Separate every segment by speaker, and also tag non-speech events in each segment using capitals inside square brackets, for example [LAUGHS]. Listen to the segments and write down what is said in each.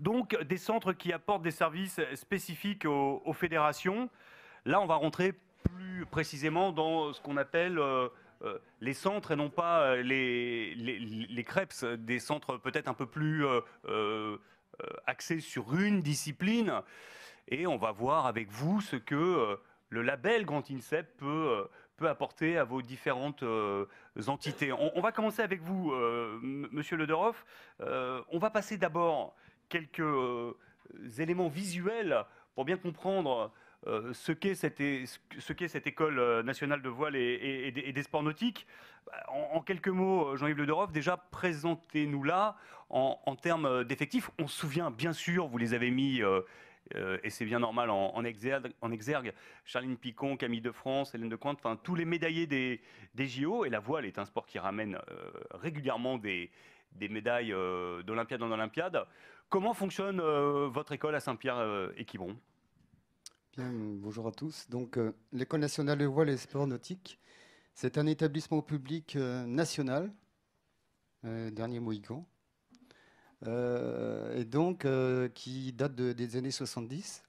Speaker 1: Donc des centres qui apportent des services
Speaker 2: spécifiques aux, fédérations. Là, on va rentrer plus précisément dans ce qu'on appelle euh, euh, les centres et non pas euh, les, les, des centres peut-être un peu plus axés sur une discipline. Et on va voir avec vous ce que le label Grand INSEP peut apporter à vos différentes entités. On, va commencer avec vous, Monsieur Lederoff. on va passer d'abord quelques euh, éléments visuels pour bien comprendre euh, ce qu'est cette, ce cette, école euh, nationale de voile et, des sports nautiques. Bah, en, quelques mots, Jean-Yves Le déjà présentez-nous là en, termes d'effectifs. On se souvient, bien sûr, vous les avez mis, et c'est bien normal, en, en exergue, Charline Picon, Camille de France, Hélène de Cointe, enfin, tous les médaillés des, JO. Et la voile est un sport qui ramène régulièrement des, des médailles d'Olympiade en Olympiade. Comment fonctionne euh, votre école à Saint-Pierre-et-Quiberon euh,
Speaker 3: Bien, bonjour à tous. Donc, euh, l'École nationale de voile et sports nautiques, c'est un établissement public national, dernier Mohican, et donc qui date des années 70.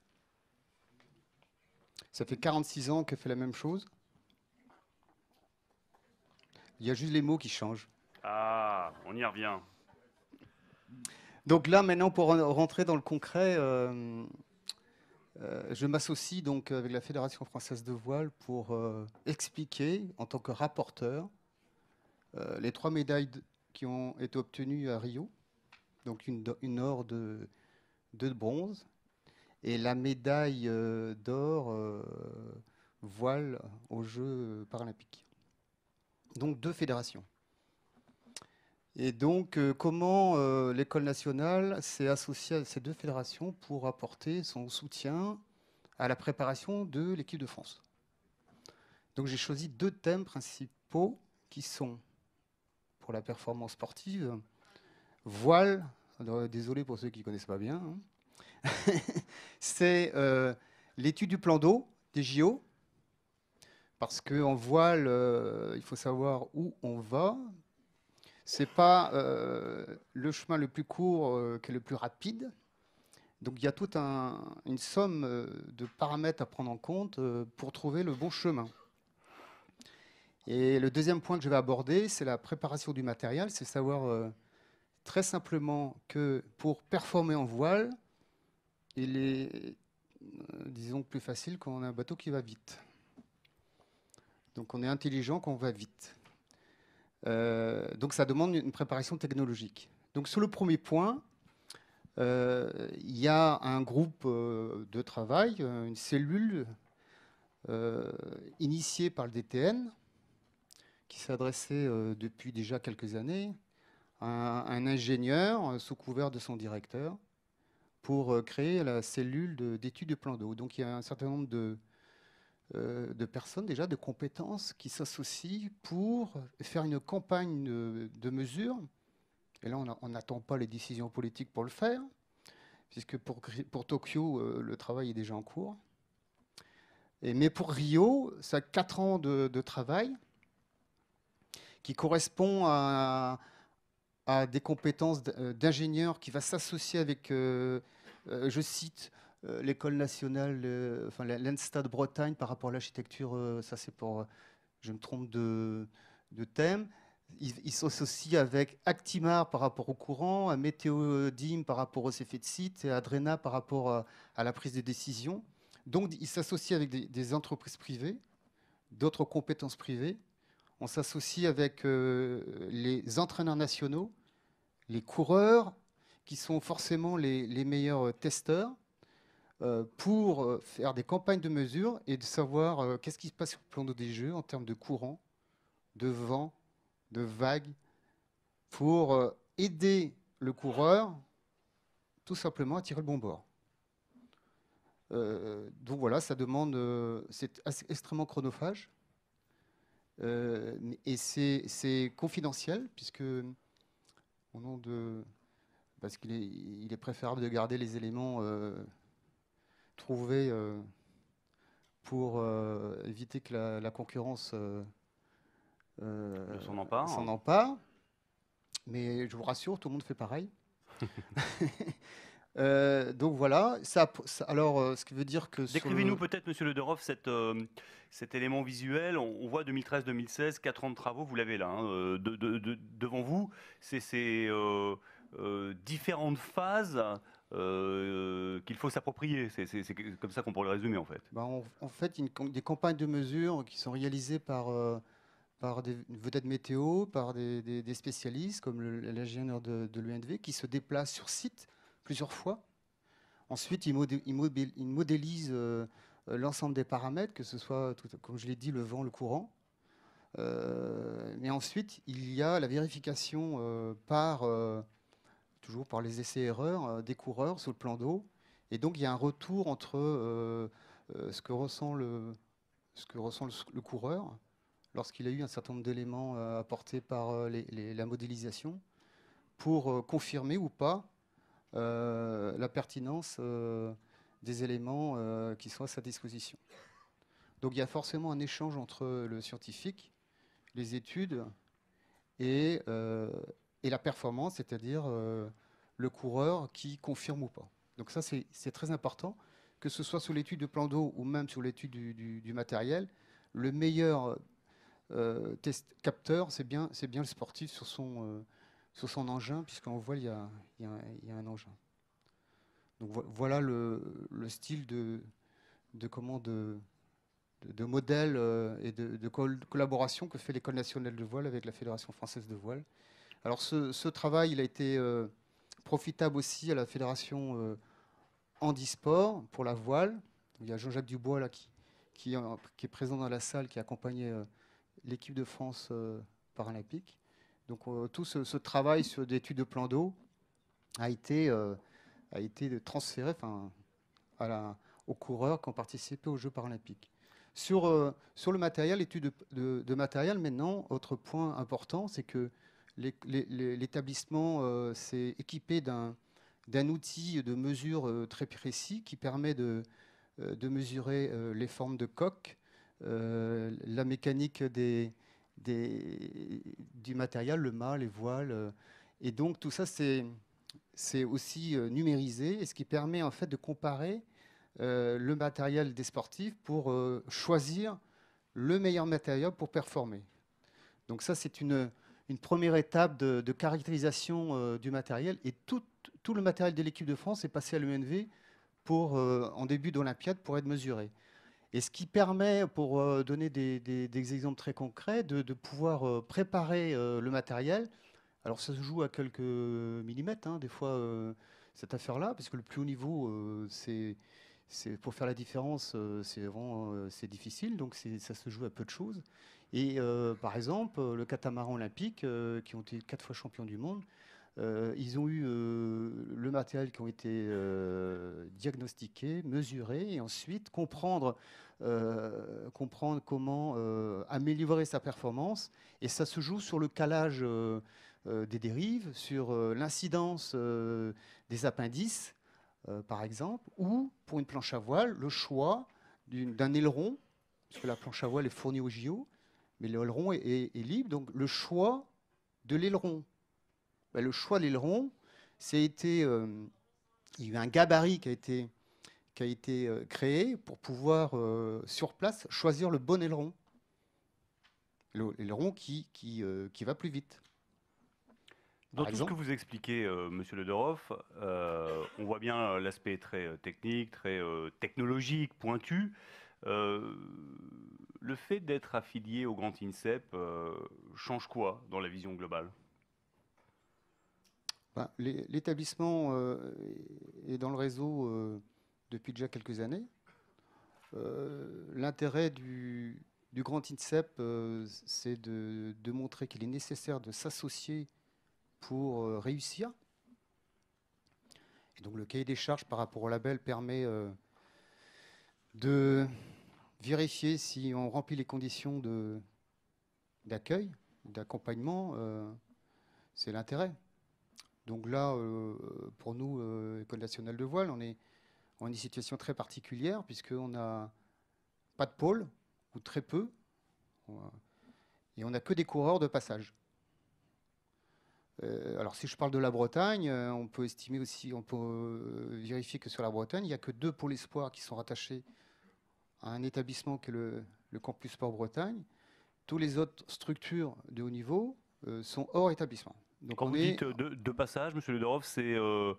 Speaker 3: Ça fait 46 ans qu'elle fait la même chose. Il y a juste les mots qui changent.
Speaker 2: Ah, on y revient.
Speaker 3: Donc là, maintenant, pour rentrer dans le concret, euh, euh, je m'associe donc avec la Fédération française de voile pour euh, expliquer, en tant que rapporteur, les trois médailles qui ont été obtenues à Rio, donc une, or de bronze et la médaille d'or voile aux Jeux paralympiques. Donc deux fédérations. Et donc, euh, comment euh, l'école nationale s'est associée à ces deux fédérations pour apporter son soutien à la préparation de l'équipe de France Donc, j'ai choisi deux thèmes principaux qui sont, pour la performance sportive, voile, désolé pour ceux qui ne connaissent pas bien, hein. [LAUGHS] c'est euh, l'étude du plan d'eau des JO, parce qu'en voile, il faut savoir où on va c'est pas euh, le chemin le plus court euh, qui est le plus rapide. Donc il y a toute une somme euh, de paramètres à prendre en compte pour trouver le bon chemin. Et le deuxième point que je vais aborder, c'est la préparation du matériel, c'est savoir très simplement que pour performer en voile, il est, disons, plus facile quand on a un bateau qui va vite. Donc on est intelligent quand on va vite. Euh, donc ça demande une préparation technologique. Donc sur le premier point, euh, il y a un groupe euh, de travail, une cellule initiée par le DTN, qui s'adressait depuis déjà quelques années à un, ingénieur sous couvert de son directeur pour créer la cellule d'études de, de, plan d'eau. Donc il y a un certain nombre de, euh, de personnes déjà, de compétences qui s'associent pour faire une campagne de, mesures. Et là, on n'attend pas les décisions politiques pour le faire, puisque pour, pour Tokyo, euh, le travail est déjà en cours. Et, mais pour Rio, ça a 4 ans de, travail qui correspond à, des compétences d'ingénieurs qui va s'associer avec, euh, je cite, euh, l'école nationale, euh, enfin de Bretagne par rapport à l'architecture, euh, ça c'est pour, je me trompe de, thème. Ils, s'associent avec Actimar par rapport au courant, à Météodim par rapport aux effets de site et à par rapport à, la prise de décision. Donc ils s'associent avec des, entreprises privées, d'autres compétences privées. On s'associe avec les entraîneurs nationaux, les coureurs, qui sont forcément les meilleurs testeurs. Euh, pour euh, faire des campagnes de mesures et de savoir euh, qu'est-ce qui se passe au plan d'eau des jeux en termes de courant, de vent, de vagues, pour aider le coureur tout simplement à tirer le bon bord. donc voilà, ça demande, c'est extrêmement chronophage et c'est confidentiel puisque au nom de, parce qu'il est, il est, préférable de garder les éléments Trouver euh, pour euh, éviter que la, concurrence euh, s'en empare. en Mais je vous rassure, tout le monde fait pareil. [LAUGHS] donc voilà, ça, alors ce qui veut dire que. Décrivez-nous
Speaker 2: peut-être, monsieur Lederoff, cette, cet élément visuel. On, voit 2013-2016, 4 ans de travaux, vous l'avez là, hein, devant vous. C'est ces différentes phases euh, qu'il faut s'approprier. C'est comme ça qu'on pourrait le résumer en fait.
Speaker 3: Bah, en fait, des campagnes de mesures qui sont réalisées par, euh, par des vedettes météo, par des, spécialistes comme l'ingénieur de, de l'UNV qui se déplace sur site plusieurs fois. Ensuite, il, modélisent il, euh, modélise l'ensemble des paramètres, que ce soit, comme je l'ai dit, le vent, le courant. mais ensuite, il y a la vérification par toujours par les essais-erreurs euh, des coureurs sur le plan d'eau. Et donc il y a un retour entre euh, euh, ce que ressent le, ce que ressent le, coureur lorsqu'il a eu un certain nombre d'éléments apportés par la modélisation pour confirmer ou pas la pertinence des éléments qui sont à sa disposition. Donc il y a forcément un échange entre le scientifique, les études et, et la performance, c'est-à-dire euh, le coureur qui confirme ou pas. Donc ça, c'est très important, que ce soit sous l'étude de plan d'eau ou même sous l'étude du, matériel, le meilleur euh, capteur, c'est bien, le sportif sur son, euh, engin, puisqu'en voit il y a, un engin. Donc voilà le, style de, comment modèle et de collaboration que fait l'École nationale de voile avec la Fédération française de voile. Alors ce, travail, il a été euh, profitable aussi à la fédération euh, handisport pour la voile. Il y a Jean-Jacques Dubois là, qui, qui, euh, est présent dans la salle, qui accompagnait l'équipe de France paralympique. Donc tout ce, travail sur d'études de plan d'eau a été, a été transféré à aux coureurs qui ont participé aux Jeux paralympiques. Sur, sur le matériel, études de matériel, maintenant, autre point important, c'est que l'établissement euh, s'est équipé d'un outil de mesure euh, très précis qui permet de, euh, de mesurer les formes de coque, la mécanique des, du matériel, le mât, les voiles. Et donc tout ça, c'est aussi numérisé, et ce qui permet en fait de comparer le matériel des sportifs pour choisir le meilleur matériel pour performer. Donc ça, c'est une, une première étape de, caractérisation euh, du matériel. Et tout, tout le matériel de l'équipe de France est passé à l'UNV pour, euh, en début d'Olympiade pour être mesuré. Et ce qui permet, pour euh, donner des, exemples très concrets, de, pouvoir préparer le matériel. Alors ça se joue à quelques millimètres, hein, des fois, cette affaire-là, parce que le plus haut niveau, c'est pour faire la différence, c'est vraiment difficile, donc ça se joue à peu de choses. Et euh, par exemple, euh, le catamaran olympique, euh, qui ont été quatre fois champions du monde, ils ont eu le matériel qui ont été diagnostiqué, mesuré, et ensuite comprendre, comprendre comment améliorer sa performance. Et ça se joue sur le calage des dérives, sur l'incidence des appendices, par exemple, ou pour une planche à voile, le choix d'un aileron, puisque la planche à voile est fournie au JO, mais l'aileron est, est, libre. Donc le choix de l'aileron. Ben, le choix de l'aileron, été, euh, il y a eu un gabarit qui a été, qui a été euh, créé pour pouvoir, euh, sur place, choisir le bon aileron. L'aileron qui, qui, qui va plus vite. Dans tout ce que vous expliquez,
Speaker 2: Monsieur Ledoroff, on voit bien l'aspect très technique, très technologique, pointu. Le fait d'être affilié au Grand INSEP euh, change quoi dans la vision globale
Speaker 3: ben, L'établissement euh, est dans le réseau euh, depuis déjà quelques années. L'intérêt du, Grand INSEP, c'est de, de, montrer qu'il est nécessaire de s'associer pour réussir. Et donc le cahier des charges par rapport au label permet de vérifier si on remplit les conditions d'accueil, d'accompagnement, euh, c'est l'intérêt. Donc là, euh, pour nous, euh, École nationale de voile, on est en une situation très particulière puisqu'on n'a pas de pôle, ou très peu, et on n'a que des coureurs de passage. alors si je parle de la Bretagne, on peut estimer aussi, on peut vérifier que sur la Bretagne, il n'y a que deux pôles espoirs qui sont rattachés un établissement qui est le, campus port Bretagne. Toutes les autres structures de haut niveau euh, sont hors établissement. Donc Quand on vous dites
Speaker 2: deux de passages, Monsieur Ledorov, c'est euh,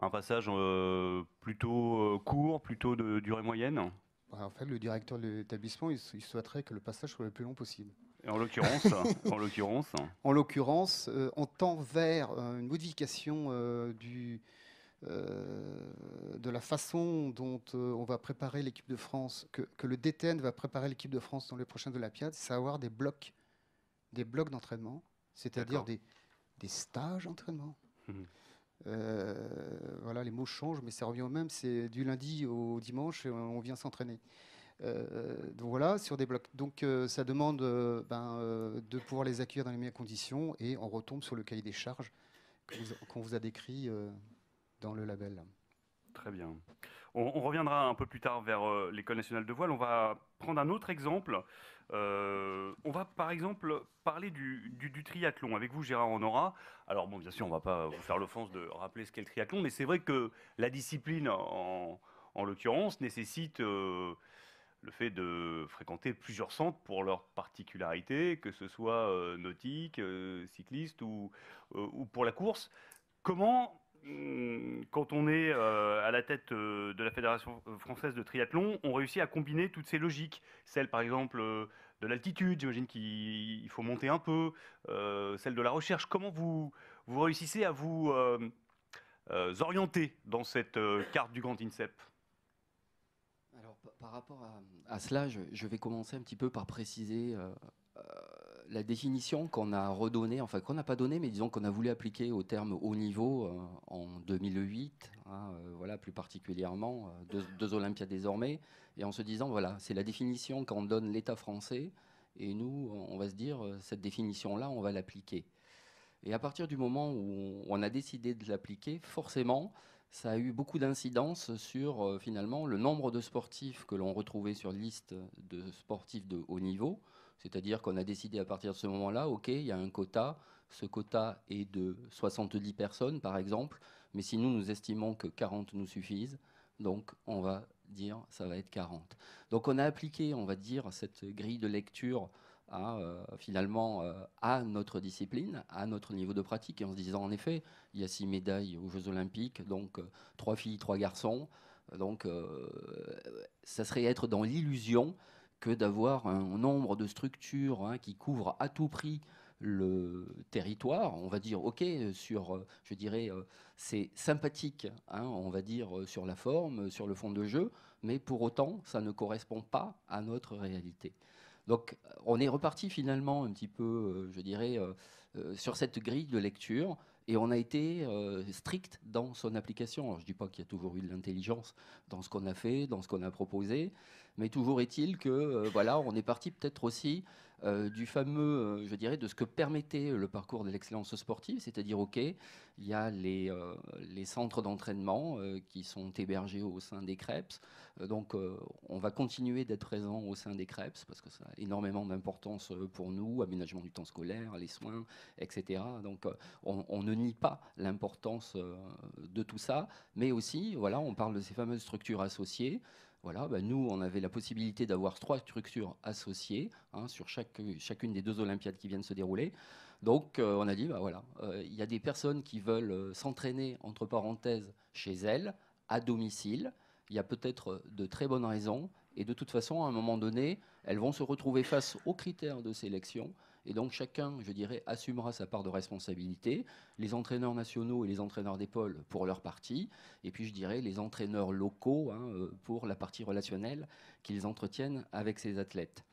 Speaker 2: un passage euh, plutôt court, plutôt de durée
Speaker 3: moyenne bah, En fait, le directeur de l'établissement, il, souhaiterait que le passage soit le plus long possible. Et en l'occurrence, [LAUGHS] en l'occurrence, en l'occurrence, on tend vers une modification du, euh, de la façon dont euh, on va préparer l'équipe de France, que, le DTN va préparer l'équipe de France dans les prochains de la Piade, c'est avoir des blocs, des blocs d'entraînement, c'est-à-dire des, des, stages d'entraînement. Hmm. Euh, voilà, les mots changent, mais ça revient au même. C'est du lundi au dimanche, on vient s'entraîner. donc voilà, sur des blocs. Donc ça demande ben, de pouvoir les accueillir dans les meilleures conditions et on retombe sur le cahier des charges qu'on vous, vous, a décrit dans le label. Très bien.
Speaker 2: On, reviendra un peu plus tard vers euh, l'École nationale de voile. On va prendre un autre exemple. Euh, on va par exemple parler du, triathlon avec vous, Gérard Honorat. Alors bon, bien sûr, on ne va pas vous faire l'offense de rappeler ce qu'est le triathlon, mais c'est vrai que la discipline, en, l'occurrence, nécessite euh, le fait de fréquenter plusieurs centres pour leurs particularités, que ce soit nautique, cycliste ou, ou pour la course. Comment Hum, quand on est euh, à la tête euh, de la Fédération française de triathlon, on réussit à combiner toutes ces logiques. Celle, par exemple, euh, de l'altitude, j'imagine qu'il faut monter un peu, celle de la recherche. Comment vous, vous réussissez à vous orienter dans cette carte du Grand INSEP
Speaker 4: Alors, par rapport à, cela, je, vais commencer un petit peu par préciser la définition qu'on a redonnée, enfin qu'on n'a pas donnée, mais disons qu'on a voulu appliquer au terme haut niveau euh, en 2008, hein, euh, voilà, plus particulièrement, euh, deux, Olympiades désormais, et en se disant, voilà, c'est la définition qu'en donne l'État français, et nous, on va se dire, cette définition-là, on va l'appliquer. Et à partir du moment où on a décidé de l'appliquer, forcément, ça a eu beaucoup d'incidence sur finalement le nombre de sportifs que l'on retrouvait sur liste de sportifs de haut niveau, c'est-à-dire qu'on a décidé à partir de ce moment-là, OK, il y a un quota, ce quota est de 70 personnes par exemple, mais si nous, nous estimons que 40 nous suffisent, donc on va dire ça va être 40. Donc on a appliqué, on va dire, cette grille de lecture à, euh, finalement euh, à notre discipline, à notre niveau de pratique, en se disant en effet, il y a six médailles aux Jeux Olympiques, donc euh, trois filles, trois garçons, donc ça serait être dans l'illusion que d'avoir un nombre de structures hein, qui couvrent à tout prix le territoire, on va dire ok sur, euh, je dirais, euh, c'est sympathique, hein, on va dire euh, sur la forme, sur le fond de jeu, mais pour autant, ça ne correspond pas à notre réalité. Donc, on est reparti finalement un petit peu, je dirais, sur cette grille de lecture et on a été euh, strict dans son application. je ne dis pas qu'il y a toujours eu de l'intelligence dans ce qu'on a fait, dans ce qu'on a proposé, mais toujours est-il que euh, voilà, on est parti peut-être aussi euh, du fameux, euh, je dirais, de ce que permettait le parcours de l'excellence sportive, c'est-à-dire, OK, il y a les, euh, centres d'entraînement qui sont hébergés au sein des CREPS. donc, on va continuer d'être présent au sein des CREPS parce que ça a énormément d'importance pour nous, aménagement du temps scolaire, les soins, etc. Donc, on, on, ne nie pas l'importance de tout ça, mais aussi, voilà, on parle de ces fameuses structures associées. Voilà, bah, nous, on avait la possibilité d'avoir trois structures associées hein, sur chacune des deux Olympiades qui viennent se dérouler. Donc, euh, on a dit, bah, voilà, euh, il y a des personnes qui veulent euh, s'entraîner, entre parenthèses, chez elles, à domicile. Il y a peut-être de très bonnes raisons. Et de toute façon, à un moment donné, elles vont se retrouver face aux critères de sélection. Et donc chacun, je dirais, assumera sa part de responsabilité, les entraîneurs nationaux et les entraîneurs d'épaule pour leur partie, et puis je dirais les entraîneurs locaux hein, euh, pour la partie relationnelle qu'ils entretiennent avec ces athlètes.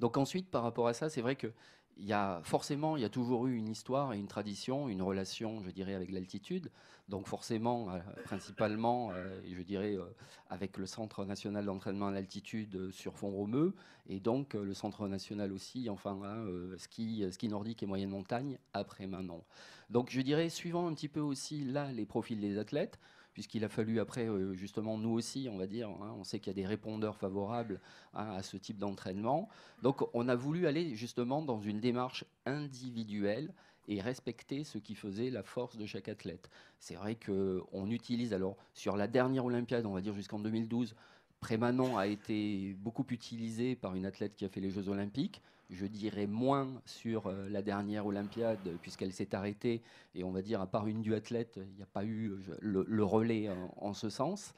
Speaker 4: Donc ensuite, par rapport à ça, c'est vrai que il y a forcément, il y a toujours eu une histoire et une tradition, une relation, je dirais, avec l'altitude. Donc forcément, euh, principalement, euh, je dirais, euh, avec le Centre national d'entraînement à l'altitude sur Font-Romeu, et donc le Centre national aussi, enfin, hein, ski, nordique et moyenne montagne, après Manon. Donc je dirais, suivant un petit peu aussi là les profils des athlètes, puisqu'il a fallu après, euh, justement, nous aussi, on va dire, hein, on sait qu'il y a des répondeurs favorables hein, à ce type d'entraînement. Donc on a voulu aller justement dans une démarche individuelle et respecter ce qui faisait la force de chaque athlète. C'est vrai qu'on utilise, alors sur la dernière Olympiade, on va dire jusqu'en 2012, Prémanent a été beaucoup utilisé par une athlète qui a fait les Jeux Olympiques je dirais moins sur euh, la dernière Olympiade, puisqu'elle s'est arrêtée. Et on va dire, à part une duathlète, il n'y a pas eu le, relais en, ce sens.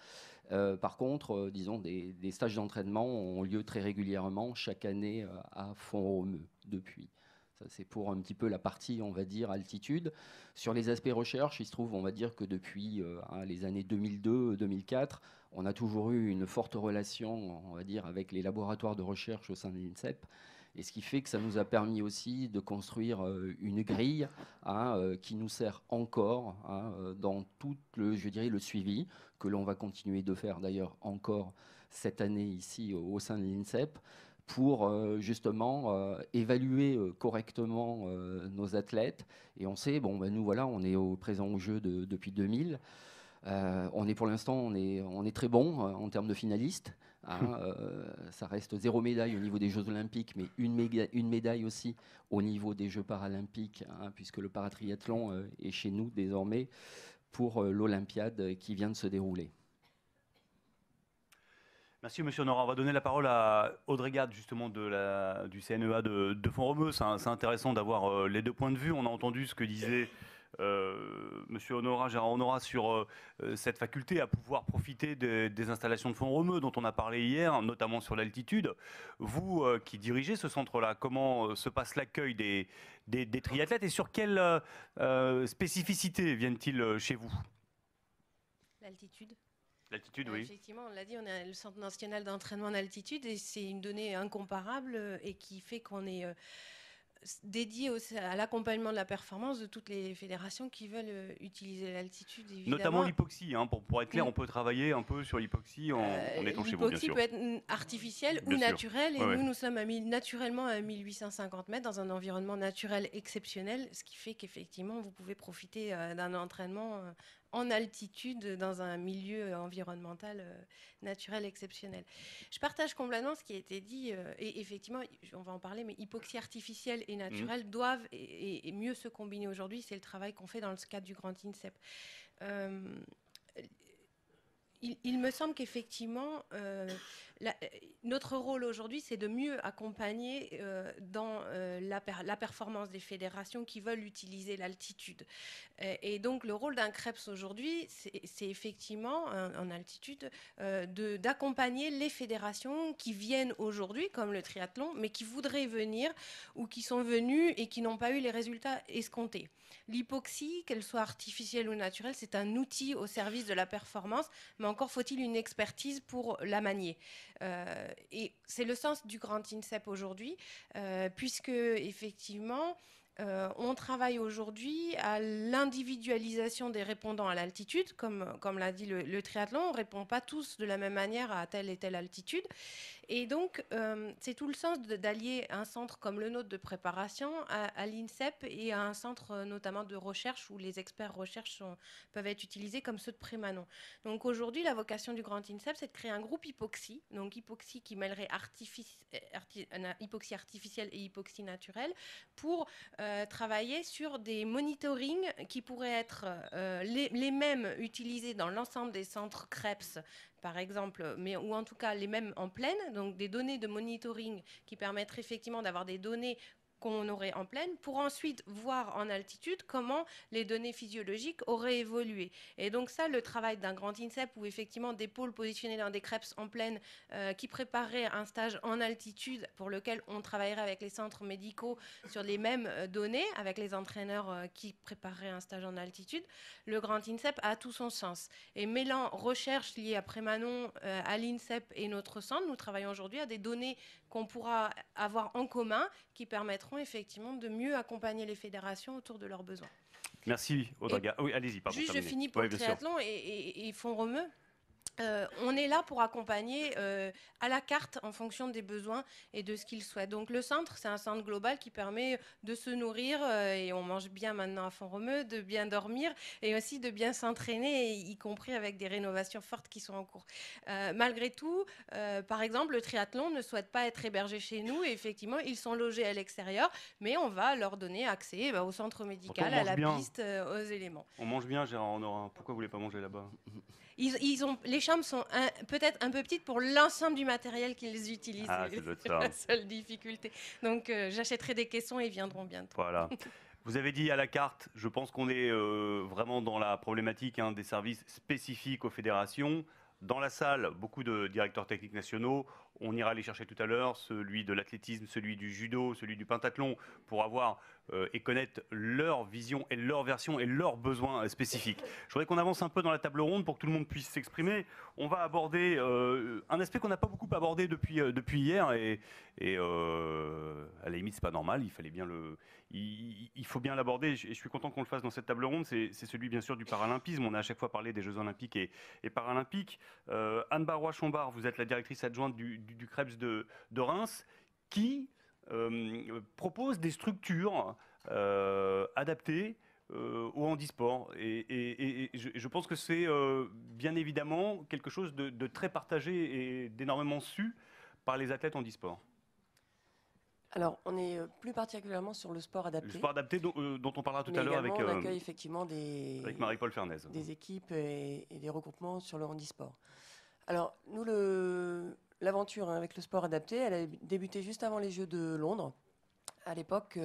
Speaker 4: Euh, par contre, euh, disons, des, stages d'entraînement ont lieu très régulièrement chaque année à Font-Romeu depuis. Ça, c'est pour un petit peu la partie, on va dire, altitude. Sur les aspects recherche, il se trouve, on va dire que depuis hein, les années 2002-2004, on a toujours eu une forte relation, on va dire, avec les laboratoires de recherche au sein de l'INSEP. Et ce qui fait que ça nous a permis aussi de construire euh, une grille hein, euh, qui nous sert encore hein, euh, dans tout le, je dirais, le suivi que l'on va continuer de faire d'ailleurs encore cette année ici au sein de l'INSEP pour justement évaluer correctement nos athlètes. Et on sait, bon, ben nous voilà, on est au présent au jeu depuis 2000. on est pour l'instant, on est, on est très bon en termes de finalistes. Euh, ça reste zéro médaille au niveau des Jeux Olympiques, mais une, une médaille aussi au niveau des Jeux Paralympiques, hein, puisque le paratriathlon euh, est chez nous désormais pour euh, l'Olympiade qui vient de se dérouler.
Speaker 2: Merci, monsieur Nora. On va donner la parole à Audrey Gade, justement, de la, du CNEA de, de Font-Romeu. C'est intéressant d'avoir les deux points de vue. On a entendu ce que disait. Euh, monsieur Honora, Gérard Honora, sur euh, euh, cette faculté à pouvoir profiter des installations de fonds romeux dont on a parlé hier, notamment sur l'altitude. Vous qui dirigez ce centre-là, comment se passe l'accueil des, des, triathlètes et sur quelles spécificités viennent-ils chez vous L'altitude. L'altitude, oui.
Speaker 5: Effectivement, on l'a dit, on est le Centre national d'entraînement en altitude et c'est une donnée incomparable et qui fait qu'on est dédié à l'accompagnement de la performance de toutes les fédérations qui veulent euh, utiliser l'altitude. Notamment
Speaker 2: l'hypoxie, hein, pour, pour, être clair, on peut travailler un peu sur l'hypoxie en, est euh, en étant chez L'hypoxie peut être
Speaker 5: artificielle ou naturelle, et nous, nous sommes à, naturellement à 1850 mètres dans un environnement naturel exceptionnel, ce qui fait qu'effectivement, vous pouvez profiter euh, d'un entraînement en altitude dans un milieu environnemental euh, naturel exceptionnel. Je partage complètement ce qui a été dit, euh, et effectivement, on va en parler, mais hypoxie artificielle et naturelle mmh. doivent et, mieux se combiner aujourd'hui. C'est le travail qu'on fait dans le cadre du Grand INSEP. Euh, il, me semble qu'effectivement, euh, notre rôle aujourd'hui, c'est de mieux accompagner euh, dans euh, la, la, performance des fédérations qui veulent utiliser l'altitude. et donc, le rôle d'un CREPS aujourd'hui, c'est effectivement, en altitude, d'accompagner les fédérations qui viennent aujourd'hui, comme le triathlon, mais qui voudraient venir ou qui sont venues et qui n'ont pas eu les résultats escomptés. L'hypoxie, qu'elle soit artificielle ou naturelle, c'est un outil au service de la performance, mais encore faut-il une expertise pour la manier. Euh, et c'est le sens du grand INSEP aujourd'hui, euh, puisque effectivement, euh, on travaille aujourd'hui à l'individualisation des répondants à l'altitude. Comme, l'a dit le, le triathlon, on ne répond pas tous de la même manière à telle et telle altitude. Et donc, euh, c'est tout le sens d'allier un centre comme le nôtre de préparation à, l'INSEP et à un centre euh, notamment de recherche où les experts recherche peuvent être utilisés comme ceux de Prémanon. Donc aujourd'hui, la vocation du grand INSEP, c'est de créer un groupe hypoxie, donc hypoxie qui mêlerait euh, hypoxie artificielle et hypoxie naturelle, pour travailler sur des monitorings qui pourraient être les, les, mêmes utilisés dans l'ensemble des centres CREPS par exemple, mais, ou en tout cas les mêmes en pleine, donc des données de monitoring qui permettent effectivement d'avoir des données qu'on aurait en pleine, pour ensuite voir en altitude comment les données physiologiques auraient évolué. Et donc ça, le travail d'un grand INSEP, ou effectivement des pôles positionnés dans des crêpes en pleine euh, qui préparaient un stage en altitude pour lequel on travaillerait avec les centres médicaux sur les mêmes euh, données, avec les entraîneurs euh, qui prépareraient un stage en altitude, le grand INSEP a tout son sens. Et mêlant recherche liée à Prémanon, à l'INSEP et notre centre, nous travaillons aujourd'hui à des données qu'on pourra avoir en commun qui permettront effectivement de mieux accompagner les fédérations autour de leurs besoins.
Speaker 2: Merci Audrey. Ah oui, allez-y, pardon. Juste, je finis pour le triathlon
Speaker 5: et, ils font Romeux. Euh, on est là pour accompagner euh, à la carte en fonction des besoins et de ce qu'ils souhaitent. Donc le centre, c'est un centre global qui permet de se nourrir euh, et on mange bien maintenant à fond romeu de bien dormir et aussi de bien s'entraîner, y compris avec des rénovations fortes qui sont en cours. malgré tout, par exemple, le triathlon ne souhaite pas être hébergé chez nous et effectivement, ils sont logés à l'extérieur, mais on va leur donner accès bah, au centre médical, à la piste, aux éléments.
Speaker 2: On mange bien, Gérard Honorin. Pourquoi vous voulez pas manger là-bas
Speaker 5: les chambres sont peut-être un peu petites pour l'ensemble du matériel qu'ils utilisent. c'est ah, [LAUGHS] la hein. seule difficulté. Donc euh, j'achèterai des caissons et ils viendront bientôt. Voilà. [LAUGHS]
Speaker 2: Vous avez dit à la carte, je pense qu'on est euh, vraiment dans la problématique hein, des services spécifiques aux fédérations. Dans la salle, beaucoup de directeurs techniques nationaux. On ira les chercher tout à l'heure, celui de l'athlétisme, celui du judo, celui du pentathlon, pour avoir euh, et connaître leur vision et leur version et leurs besoins spécifiques. Je voudrais qu'on avance un peu dans la table ronde pour que tout le monde puisse s'exprimer. On va aborder euh, un aspect qu'on n'a pas beaucoup abordé depuis, euh, depuis hier et, et à la limite, c'est pas normal. Il fallait bien le, il, faut bien l'aborder, et je suis content qu'on le fasse dans cette table ronde, c'est celui bien sûr du paralympisme. On a à chaque fois parlé des Jeux olympiques et, paralympiques. Euh, Anne barrois chambard vous êtes la directrice adjointe du, Krebs de, Reims, qui euh, propose des structures euh, adaptées au handisport. Et, et, je, pense que c'est bien évidemment quelque chose de, de très partagé et d'énormément su par les athlètes handisport.
Speaker 6: Alors, on est euh, plus particulièrement sur le sport adapté. Le sport
Speaker 2: adapté dont euh, on parlera tout à l'heure avec. On euh,
Speaker 6: effectivement des. Avec
Speaker 2: Marie-Paul Des
Speaker 6: équipes et, des regroupements sur le handisport. Alors, nous, l'aventure hein, avec le sport adapté, elle a débuté juste avant les Jeux de Londres. À l'époque,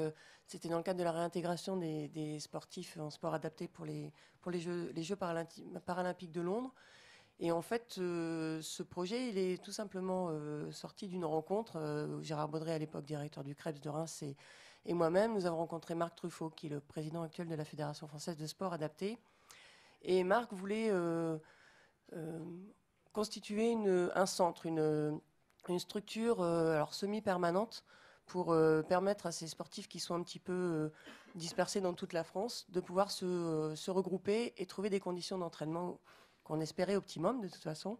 Speaker 6: c'était dans le cadre de la réintégration des, des, sportifs en sport adapté pour les, pour les, Jeux, les jeux paralympiques de Londres. Et en fait, euh, ce projet, il est tout simplement euh, sorti d'une rencontre. Euh, où Gérard Baudré, à l'époque directeur du Krebs de Reims, et, moi-même, nous avons rencontré Marc Truffaut, qui est le président actuel de la Fédération française de sport adapté. Et Marc voulait constituer un centre, une, structure semi-permanente pour permettre à ces sportifs qui sont un petit peu dispersés dans toute la France de pouvoir se regrouper et trouver des conditions d'entraînement qu'on espérait optimum de toute façon,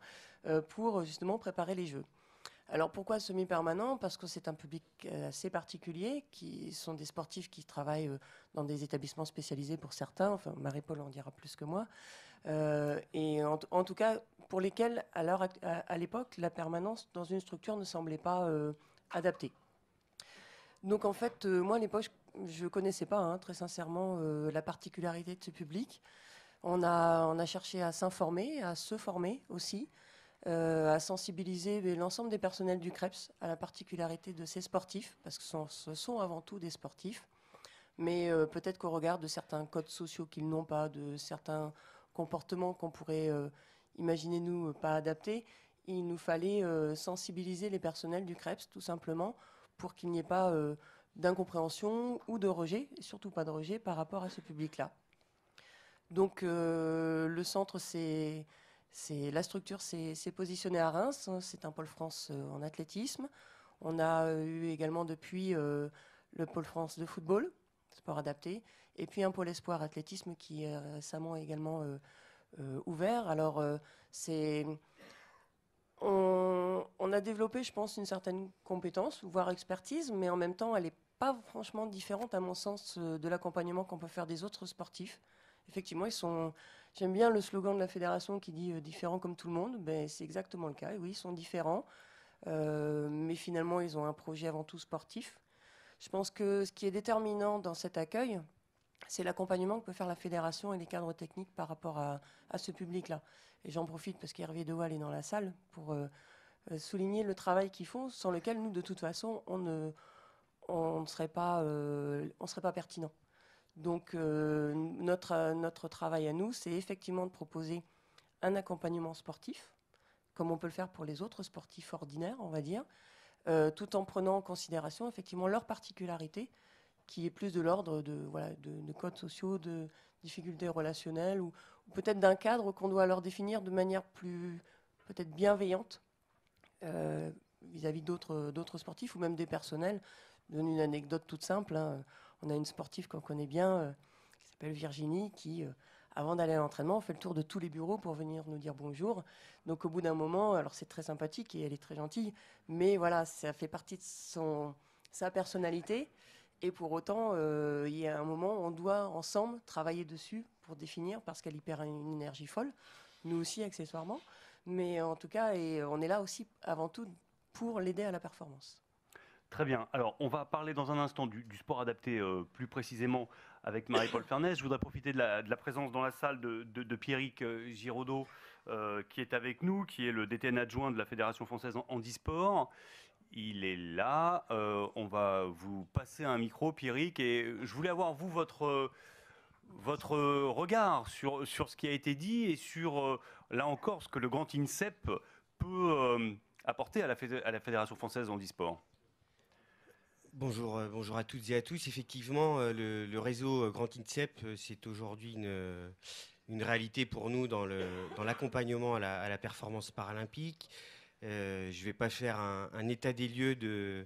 Speaker 6: euh, pour justement préparer les jeux. Alors pourquoi semi-permanent Parce que c'est un public euh, assez particulier, qui sont des sportifs qui travaillent euh, dans des établissements spécialisés pour certains, enfin Marie-Paul en dira plus que moi, et en, tout cas pour lesquels à l'époque la permanence dans une structure ne semblait pas adaptée. Donc en fait, moi à l'époque, je ne connaissais pas hein, très sincèrement la particularité de ce public. On a, cherché à s'informer, à se former aussi, euh, à sensibiliser l'ensemble des personnels du CREPS à la particularité de ces sportifs, parce que ce sont, avant tout des sportifs, mais euh, peut-être qu'au regard de certains codes sociaux qu'ils n'ont pas, de certains comportements qu'on pourrait euh, imaginer nous pas adapter, il nous fallait sensibiliser les personnels du CREPS tout simplement pour qu'il n'y ait pas d'incompréhension ou de rejet, surtout pas de rejet par rapport à ce public-là. Donc euh, le centre, c'est la structure s'est positionnée à Reims. Hein. c'est un pôle France euh, en athlétisme. On a euh, eu également depuis le pôle France de football, sport adapté, et puis un pôle espoir athlétisme qui est récemment également ouvert. Alors c'est on, a développé, je pense, une certaine compétence, voire expertise, mais en même temps, elle n'est pas franchement différente, à mon sens, de l'accompagnement qu'on peut faire des autres sportifs effectivement, ils sont. J'aime bien le slogan de la fédération qui dit euh, différents comme tout le monde. Ben, c'est exactement le cas. oui, ils sont différents, euh, mais finalement, ils ont un projet avant tout sportif. Je pense que ce qui est déterminant dans cet accueil, c'est l'accompagnement que peut faire la fédération et les cadres techniques par rapport à, ce public-là. Et j'en profite parce qu'Hervé Deval est dans la salle pour euh, souligner le travail qu'ils font, sans lequel nous, de toute façon, on ne, on serait pas, serait pas pertinent. Donc euh, notre, travail à nous, c'est effectivement de proposer un accompagnement sportif, comme on peut le faire pour les autres sportifs ordinaires, on va dire, euh, tout en prenant en considération effectivement leur particularité, qui est plus de l'ordre de, codes sociaux, de difficultés relationnelles, ou, peut-être d'un cadre qu'on doit leur définir de manière plus peut-être bienveillante euh, vis-à-vis d'autres sportifs ou même des personnels. donne une anecdote toute simple. Hein on a une sportive qu'on connaît bien, euh, qui s'appelle Virginie, qui, euh, avant d'aller à l'entraînement, fait le tour de tous les bureaux pour venir nous dire bonjour. Donc au bout d'un moment, alors c'est très sympathique et elle est très gentille, mais voilà, ça fait partie de sa personnalité. Et pour autant, euh, il y a un moment on doit ensemble travailler dessus pour définir, parce qu'elle y perd une énergie folle, nous aussi accessoirement. Mais en tout cas, et on est là aussi avant tout pour l'aider à la performance.
Speaker 2: Très bien. Alors, on va parler dans un instant du, sport adapté euh, plus précisément avec Marie-Paul [COUGHS] Fernès. Je voudrais profiter de la, présence dans la salle de, de, de Pierrick euh, Giraudot, euh, qui est avec nous, qui est le DTN adjoint de la Fédération française en e-sport. Il est là. on va vous passer un micro, Pierrick. Et je voulais avoir, vous, votre votre regard sur, sur ce qui a été dit et sur, là encore, ce que le grand INSEP peut apporter à la, Fédération française en e-sport
Speaker 7: Bonjour, euh, bonjour à toutes et à tous. Effectivement, euh, le, réseau euh, Grand INSEP, c'est aujourd'hui une, réalité pour nous dans l'accompagnement à, la, performance paralympique. je ne vais pas faire un, état des lieux de,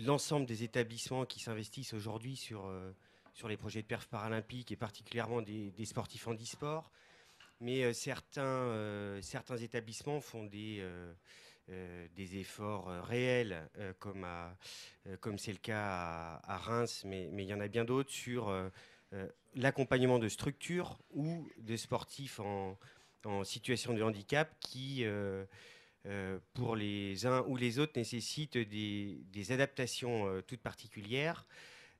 Speaker 7: l'ensemble des établissements qui s'investissent aujourd'hui sur, sur les projets de perf paralympique et particulièrement des, sportifs en sport Mais certains, certains établissements font des euh, des efforts euh, réels, euh, comme, c'est le cas à, Reims, mais, il y en a bien d'autres, sur l'accompagnement de structures ou de sportifs en, situation de handicap qui, pour les uns ou les autres, nécessitent des, adaptations toutes particulières.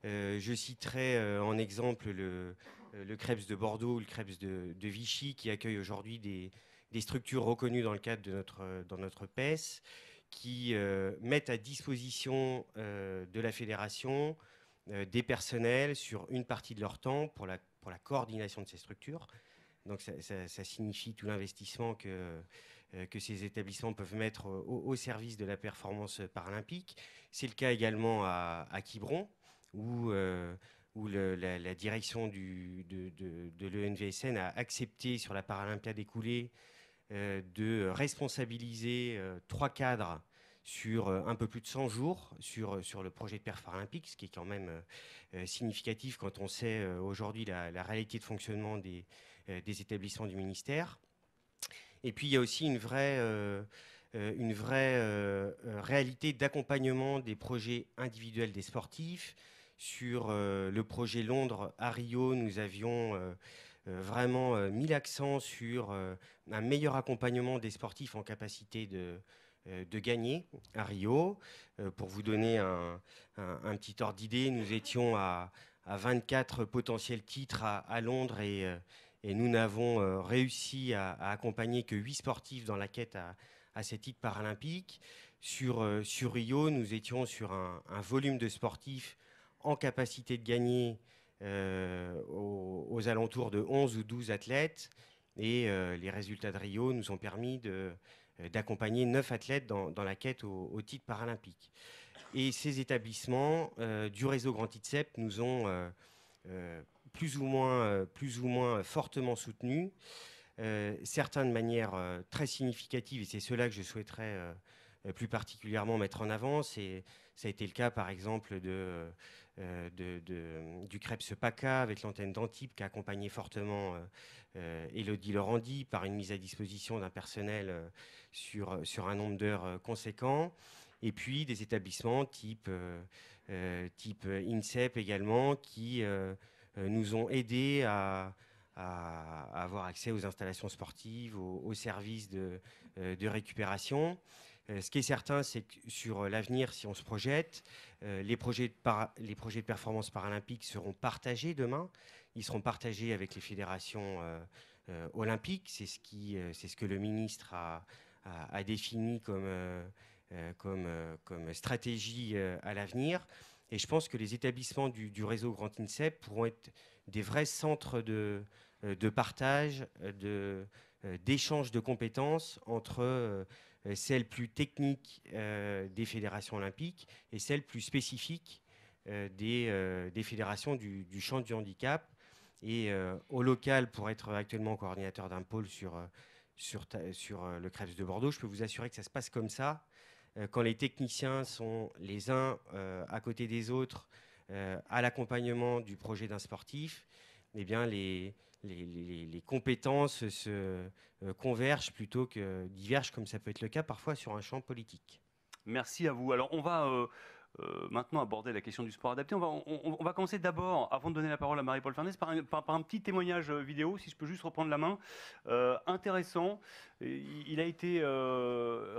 Speaker 7: je citerai en exemple le, le Krebs de Bordeaux ou le Krebs de, de Vichy qui accueille aujourd'hui des, des structures reconnues dans le cadre de notre, euh, dans notre PES qui euh, mettent à disposition euh, de la fédération des personnels sur une partie de leur temps pour la, pour la coordination de ces structures. Donc ça, ça, signifie tout l'investissement que, que ces établissements peuvent mettre au, service de la performance paralympique. C'est le cas également à, à Quiberon, où où la, direction du, de, de, de l'ENVSN a accepté sur la Paralympiade écoulée euh, de responsabiliser euh, trois cadres sur euh, un peu plus de 100 jours sur, sur le projet de Perf olympique, ce qui est quand même significatif quand on sait aujourd'hui la, réalité de fonctionnement des, des, établissements du ministère. Et puis il y a aussi une vraie, une vraie réalité d'accompagnement des projets individuels des sportifs. Sur le projet Londres à Rio, nous avions euh, vraiment euh, mis l'accent sur euh, un meilleur accompagnement des sportifs en capacité de, de gagner à Rio. pour vous donner un, un, petit ordre d'idée, nous étions à, 24 potentiels titres à, Londres et, nous n'avons réussi à, accompagner que 8 sportifs dans la quête à, ces titres paralympiques. Sur, sur Rio, nous étions sur un, un volume de sportifs en capacité de gagner euh, aux, aux, alentours de 11 ou 12 athlètes. Et euh, les résultats de Rio nous ont permis euh, d'accompagner 9 athlètes dans, la quête au, titre paralympique. Et ces établissements du réseau Grand ITSEP nous ont plus, ou moins, plus ou moins fortement soutenus, certains de manière très significative, et c'est cela que je souhaiterais plus particulièrement mettre en avant. Ça a été le cas, par exemple, de euh, de, du Crêpes PACA avec l'antenne d'Antibes qui a accompagné fortement Elodie euh, euh, Laurandi par une mise à disposition d'un personnel sur, un nombre d'heures conséquent et puis des établissements type, type INSEP également qui nous ont aidés à, avoir accès aux installations sportives, aux, aux services de, récupération. Euh, ce qui est certain, c'est que sur euh, l'avenir, si on se projette, euh, les, projets de les projets de performance paralympique seront partagés demain. Ils seront partagés avec les fédérations olympiques. C'est ce, qui, c'est ce que le ministre a, défini comme, comme, comme stratégie à l'avenir. Et je pense que les établissements du, réseau Grand INSEP pourront être des vrais centres de, de partage, de, d'échange de, compétences entre euh, celle plus technique euh, des fédérations olympiques et celle plus spécifique euh, des, fédérations du, champ du handicap. Et au local, pour être actuellement coordinateur d'un pôle sur, sur, sur le Krebs de Bordeaux, je peux vous assurer que ça se passe comme ça quand les techniciens sont les uns à côté des autres à l'accompagnement du projet d'un sportif, eh bien les, les, compétences se euh, convergent plutôt que divergent, comme ça peut être le cas parfois sur un champ politique.
Speaker 2: Merci à vous. Alors, on va euh, euh, maintenant aborder la question du sport adapté. On va, commencer d'abord, avant de donner la parole à Marie-Paul Farnès, par, un, petit témoignage euh, vidéo, si je peux juste reprendre la main. Euh, intéressant. Il, a été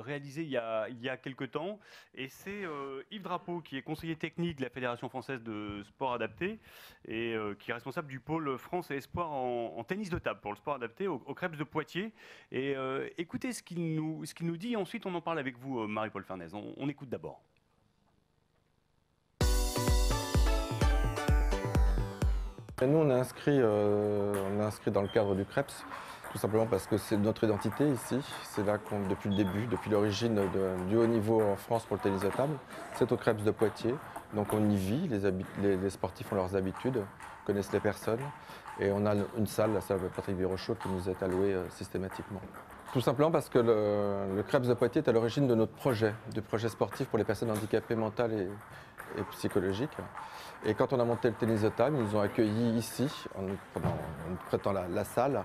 Speaker 2: réalisé il y a, il y quelques temps. Et c'est Yves Drapeau, qui est conseiller technique de la Fédération française de sport adapté et qui est responsable du pôle France et Espoir en, tennis de table pour le sport adapté au, Crêpes de Poitiers. Et écoutez ce qu'il nous, nous, dit. Ensuite, on en parle avec vous, Marie-Paul Farnès. on écoute d'abord.
Speaker 8: nous, on est, inscrit, euh, on inscrit dans le cadre du CREPS, tout simplement parce que c'est notre identité ici. C'est là qu'on, depuis le début, depuis l'origine du haut niveau en France pour le tennis de table, c'est au CREPS de Poitiers. Donc on y vit, les, sportifs ont leurs habitudes, connaissent les personnes. Et on a une salle, la salle de Patrick Birochaud, qui nous est allouée euh, systématiquement. Tout simplement parce que le, le de Poitiers est à l'origine de notre projet, du projet sportif pour les personnes handicapées mentales et, et psychologique. Et quand on a monté le tennis de table, ils nous ont accueillis ici, en prêtant la, salle.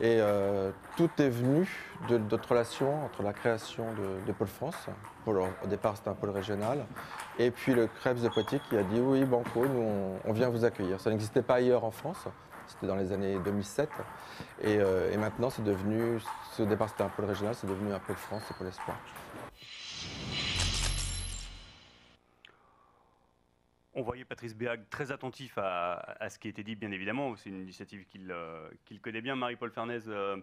Speaker 8: Et euh, tout est venu de, notre relation entre la création de, Pôle France, au départ c'était un pôle régional, et puis le Crêpes de Poitiers qui a dit oui, Banco, nous on, vient vous accueillir. Ça n'existait pas ailleurs en France, c'était dans les années 2007. Euh, et, maintenant c'est devenu, au départ c'était un pôle régional, c'est devenu un pôle France c'est pôle espoir.
Speaker 2: on voyait Patrice Béag très attentif à, ce qui était dit, bien évidemment. C'est une initiative qu'il euh, connaît bien. Marie-Paul Fernez, euh,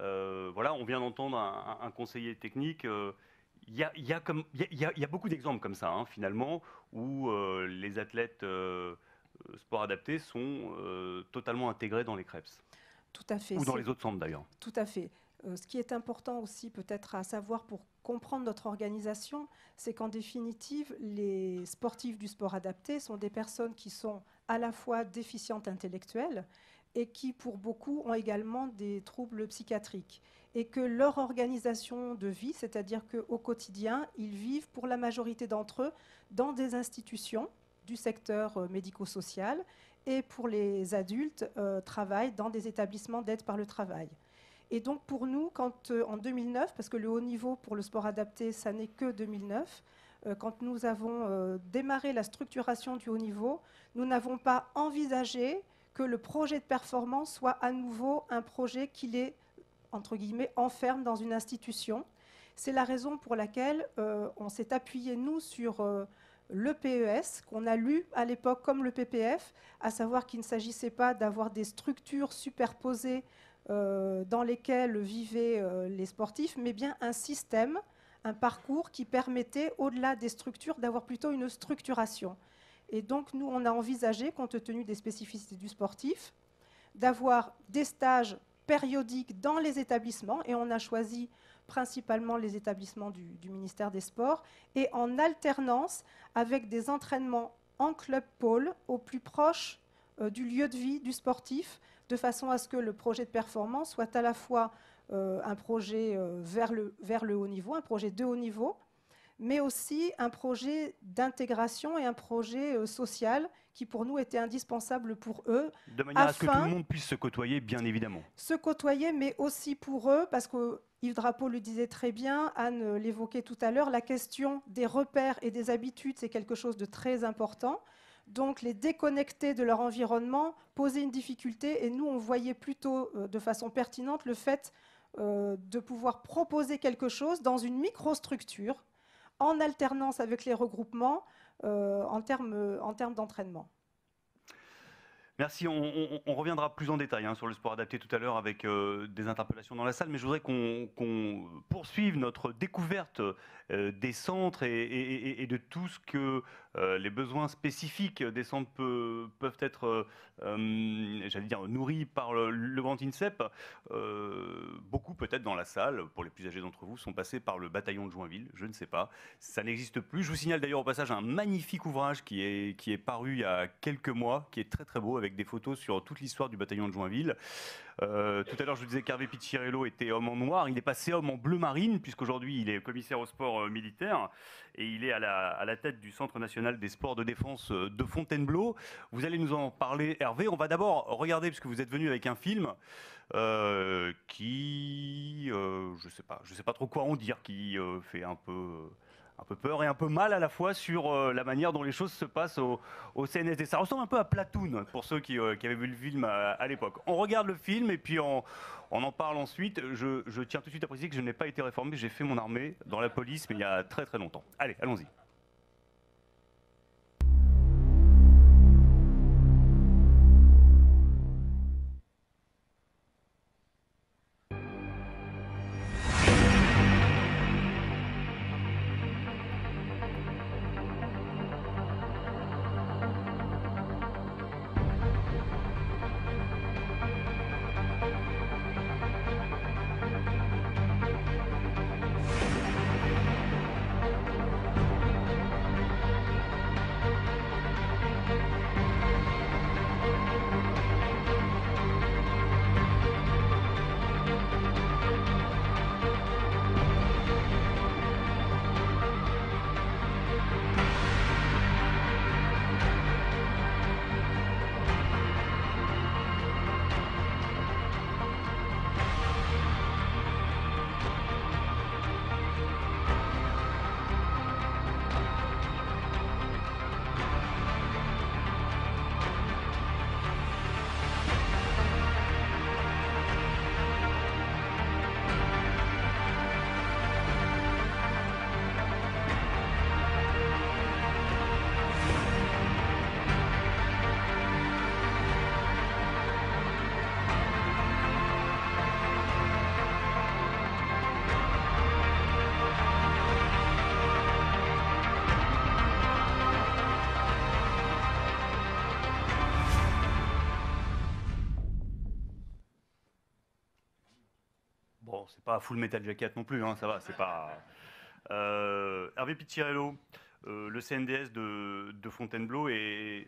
Speaker 2: euh, voilà, on vient d'entendre un, conseiller technique. Il y, a, beaucoup d'exemples comme ça, hein, finalement, où les athlètes sport adaptés sont totalement intégrés dans les CREPS.
Speaker 9: Tout à fait. Ou dans les autres centres d'ailleurs. Tout à fait. ce qui est important aussi peut-être à savoir pour comprendre notre organisation, c'est qu'en définitive, les sportifs du sport adapté sont des personnes qui sont à la fois déficientes intellectuelles et qui, pour beaucoup, ont également des troubles psychiatriques. Et que leur organisation de vie, c'est-à-dire qu'au quotidien, ils vivent, pour la majorité d'entre eux, dans des institutions du secteur euh, médico-social et pour les adultes, euh, travaillent dans des établissements d'aide par le travail. Et donc pour nous, quand euh, en 2009, parce que le haut niveau pour le sport adapté, ça n'est que 2009, euh, quand nous avons euh, démarré la structuration du haut niveau, nous n'avons pas envisagé que le projet de performance soit à nouveau un projet qu'il est entre guillemets, enferme dans une institution. C'est la raison pour laquelle on s'est appuyé, nous, sur le PES, qu'on a lu à l'époque comme le PPF, à savoir qu'il ne s'agissait pas d'avoir des structures superposées euh, dans lesquels vivaient euh, les sportifs, mais bien un système, un parcours qui permettait, au-delà des structures, d'avoir plutôt une structuration. Et donc, nous, on a envisagé, compte tenu des spécificités du sportif, d'avoir des stages périodiques dans les établissements, et on a choisi principalement les établissements du, ministère des Sports, et en alternance avec des entraînements en club pôle au plus proche euh, du lieu de vie du sportif, de façon à ce que le projet de performance soit à la fois euh, un projet euh, vers, le, vers le haut niveau, un projet de haut niveau, mais aussi un projet d'intégration et un projet euh, social qui pour nous était indispensable pour eux. De manière à ce que tout le monde
Speaker 2: puisse se côtoyer, bien évidemment.
Speaker 9: Se côtoyer, mais aussi pour eux, parce que Yves Drapeau le disait très bien, Anne l'évoquait tout à l'heure, la question des repères et des habitudes, c'est quelque chose de très important donc les déconnecter de leur environnement posait une difficulté et nous, on voyait plutôt euh, de façon pertinente le fait euh, de pouvoir proposer quelque chose dans une microstructure en alternance avec les regroupements euh, en termes en d'entraînement.
Speaker 2: Merci. On, reviendra plus en détail hein, sur le sport adapté tout à l'heure avec des interpellations dans la salle, mais je voudrais qu'on poursuive notre découverte des centres et, et, de tout ce que euh, les besoins spécifiques des centres peuvent être, euh, euh, dire, nourris par le, grand INSEP. beaucoup, peut-être dans la salle, pour les plus âgés d'entre vous, sont passés par le bataillon de Joinville, je ne sais pas. Ça n'existe plus. Je vous signale d'ailleurs au passage un magnifique ouvrage qui est, qui est paru il y a quelques mois, qui est très très beau, avec des photos sur toute l'histoire du bataillon de Joinville. tout à l'heure, je vous disais qu'Hervé Picciarello était homme en noir. Il est passé homme en bleu marine, puisqu'aujourd'hui, il est commissaire au sport militaire et il est à la, tête du Centre national des sports de défense euh, de Fontainebleau. Vous allez nous en parler, Hervé. On va d'abord regarder, puisque vous êtes venu avec un film euh, qui, euh, je ne sais, pas, sais pas trop quoi en dire, qui fait un peu un peu peur et un peu mal à la fois sur euh, la manière dont les choses se passent au, CNSD. Ça ressemble un peu à Platoon pour ceux qui, euh, avaient vu le film à, l'époque. On regarde le film et puis on, en parle ensuite. Je, je tiens tout de suite à préciser que je n'ai pas été réformé, j'ai fait mon armée dans la police, mais il y a très très longtemps. Allez, allons-y. Full Metal Jacket non plus, hein, ça va, c'est pas. Euh, Hervé Picciarello, euh, le CNDS de, de Fontainebleau et.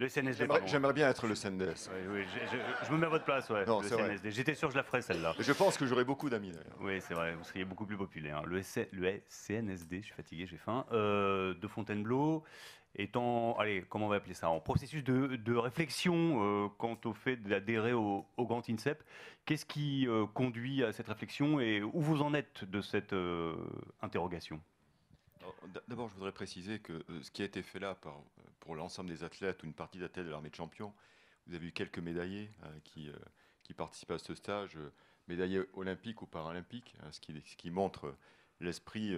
Speaker 2: Le CNSD. J'aimerais
Speaker 1: bien être le CNDS. Oui, oui,
Speaker 2: je, me mets à votre place, ouais, le CNSD. J'étais sûr que je la ferais celle-là. Je pense que j'aurais beaucoup d'amis Oui, c'est vrai, vous seriez beaucoup plus populaire. Hein. Le, SC, le CNSD, je suis fatigué, j'ai faim, euh, de Fontainebleau est en, allez, comment on va appeler ça, en processus de, réflexion euh, quant au fait d'adhérer au, au, Grand INSEP. Qu'est-ce qui euh, conduit à cette réflexion et où vous en êtes de cette euh, interrogation
Speaker 1: D'abord, je voudrais préciser que ce qui a été fait là par, pour l'ensemble des athlètes ou une partie d'athlètes de l'armée de champions, vous avez eu quelques médaillés qui, qui participent à ce stage, médaillés olympiques ou paralympiques, hein, ce, ce, qui, montre l'esprit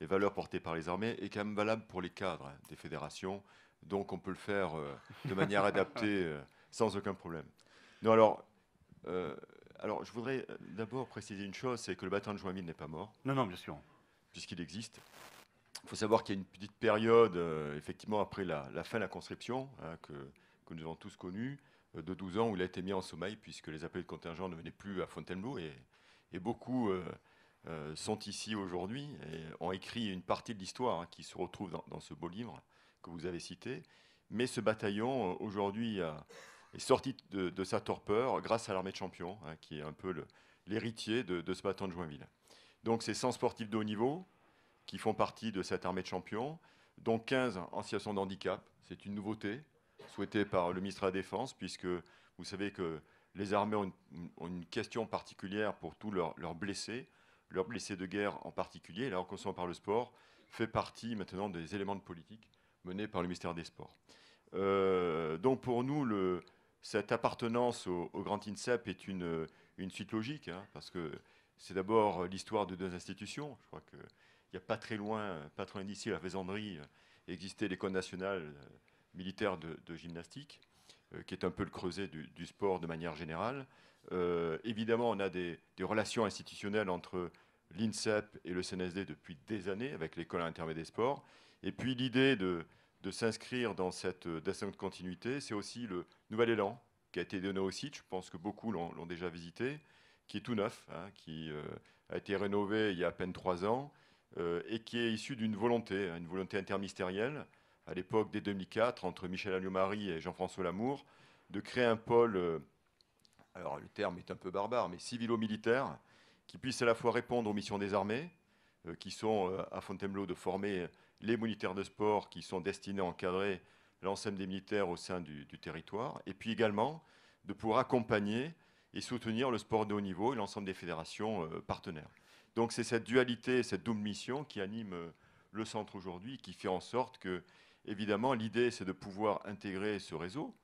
Speaker 1: les valeurs portées par les armées est quand même valable pour les cadres des fédérations. Donc on peut le faire euh, de manière [LAUGHS] adaptée euh, sans aucun problème. Non, alors, euh, alors je voudrais d'abord préciser une chose, c'est que le bâtiment de Joinville n'est pas mort. Non, non, bien sûr. Puisqu'il existe. Il faut savoir qu'il y a une petite période, effectivement, après la, fin de la conscription, hein, que, nous avons tous connue, de 12 ans, où il a été mis en sommeil, puisque les appels de contingent ne venaient plus à Fontainebleau. et beaucoup euh, sont ici aujourd'hui et ont écrit une partie de l'histoire hein, qui se retrouve dans, ce beau livre que vous avez cité. Mais ce bataillon, euh, aujourd'hui, euh, est sorti de, sa torpeur grâce à l'armée de champions, hein, qui est un peu l'héritier de, ce bataillon de Joinville. Donc, c'est 100 sportifs de haut niveau qui font partie de cette armée de champions, dont 15 en situation de handicap. C'est une nouveauté souhaitée par le ministre de la Défense, puisque vous savez que les armées ont une, question particulière pour tous leurs blessés leurs blessés de guerre en particulier, qu'on se commençant par le sport fait partie maintenant des éléments de politique menés par le ministère des Sports. Euh, donc pour nous, cette appartenance au, grand INSEP est une, suite logique, hein, parce que c'est d'abord l'histoire de deux institutions. Je crois qu'il n'y a pas très loin, pas très loin d'ici, la Faisanderie, existait l'école nationale euh, militaire de, gymnastique, euh, qui est un peu le creuset du sport de manière générale. Euh, évidemment, on a des, relations institutionnelles entre l'INSEP et le CNSD depuis des années, avec l'école intermédiaire des sports. Et puis l'idée de, s'inscrire dans cette euh, descente de continuité, c'est aussi le nouvel élan qui a été donné au site, je pense que beaucoup l'ont déjà visité, qui est tout neuf, hein, qui euh, a été rénové il y a à peine trois ans, et qui est issu d'une volonté, hein, une volonté interministérielle, à l'époque des 2004, entre Michel Anio-Marie et Jean-François Lamour, de créer un pôle alors le terme est un peu barbare, mais civilo-militaire, qui puisse à la fois répondre aux missions des armées, euh, qui sont euh, à Fontainebleau de former les moniteurs de sport qui sont destinés à encadrer l'ensemble des militaires au sein du, territoire, et puis également de pouvoir accompagner et soutenir le sport de haut niveau et l'ensemble des fédérations euh, partenaires. Donc c'est cette dualité, cette double mission qui anime le centre aujourd'hui, qui fait en sorte que, évidemment, l'idée c'est de pouvoir intégrer ce réseau,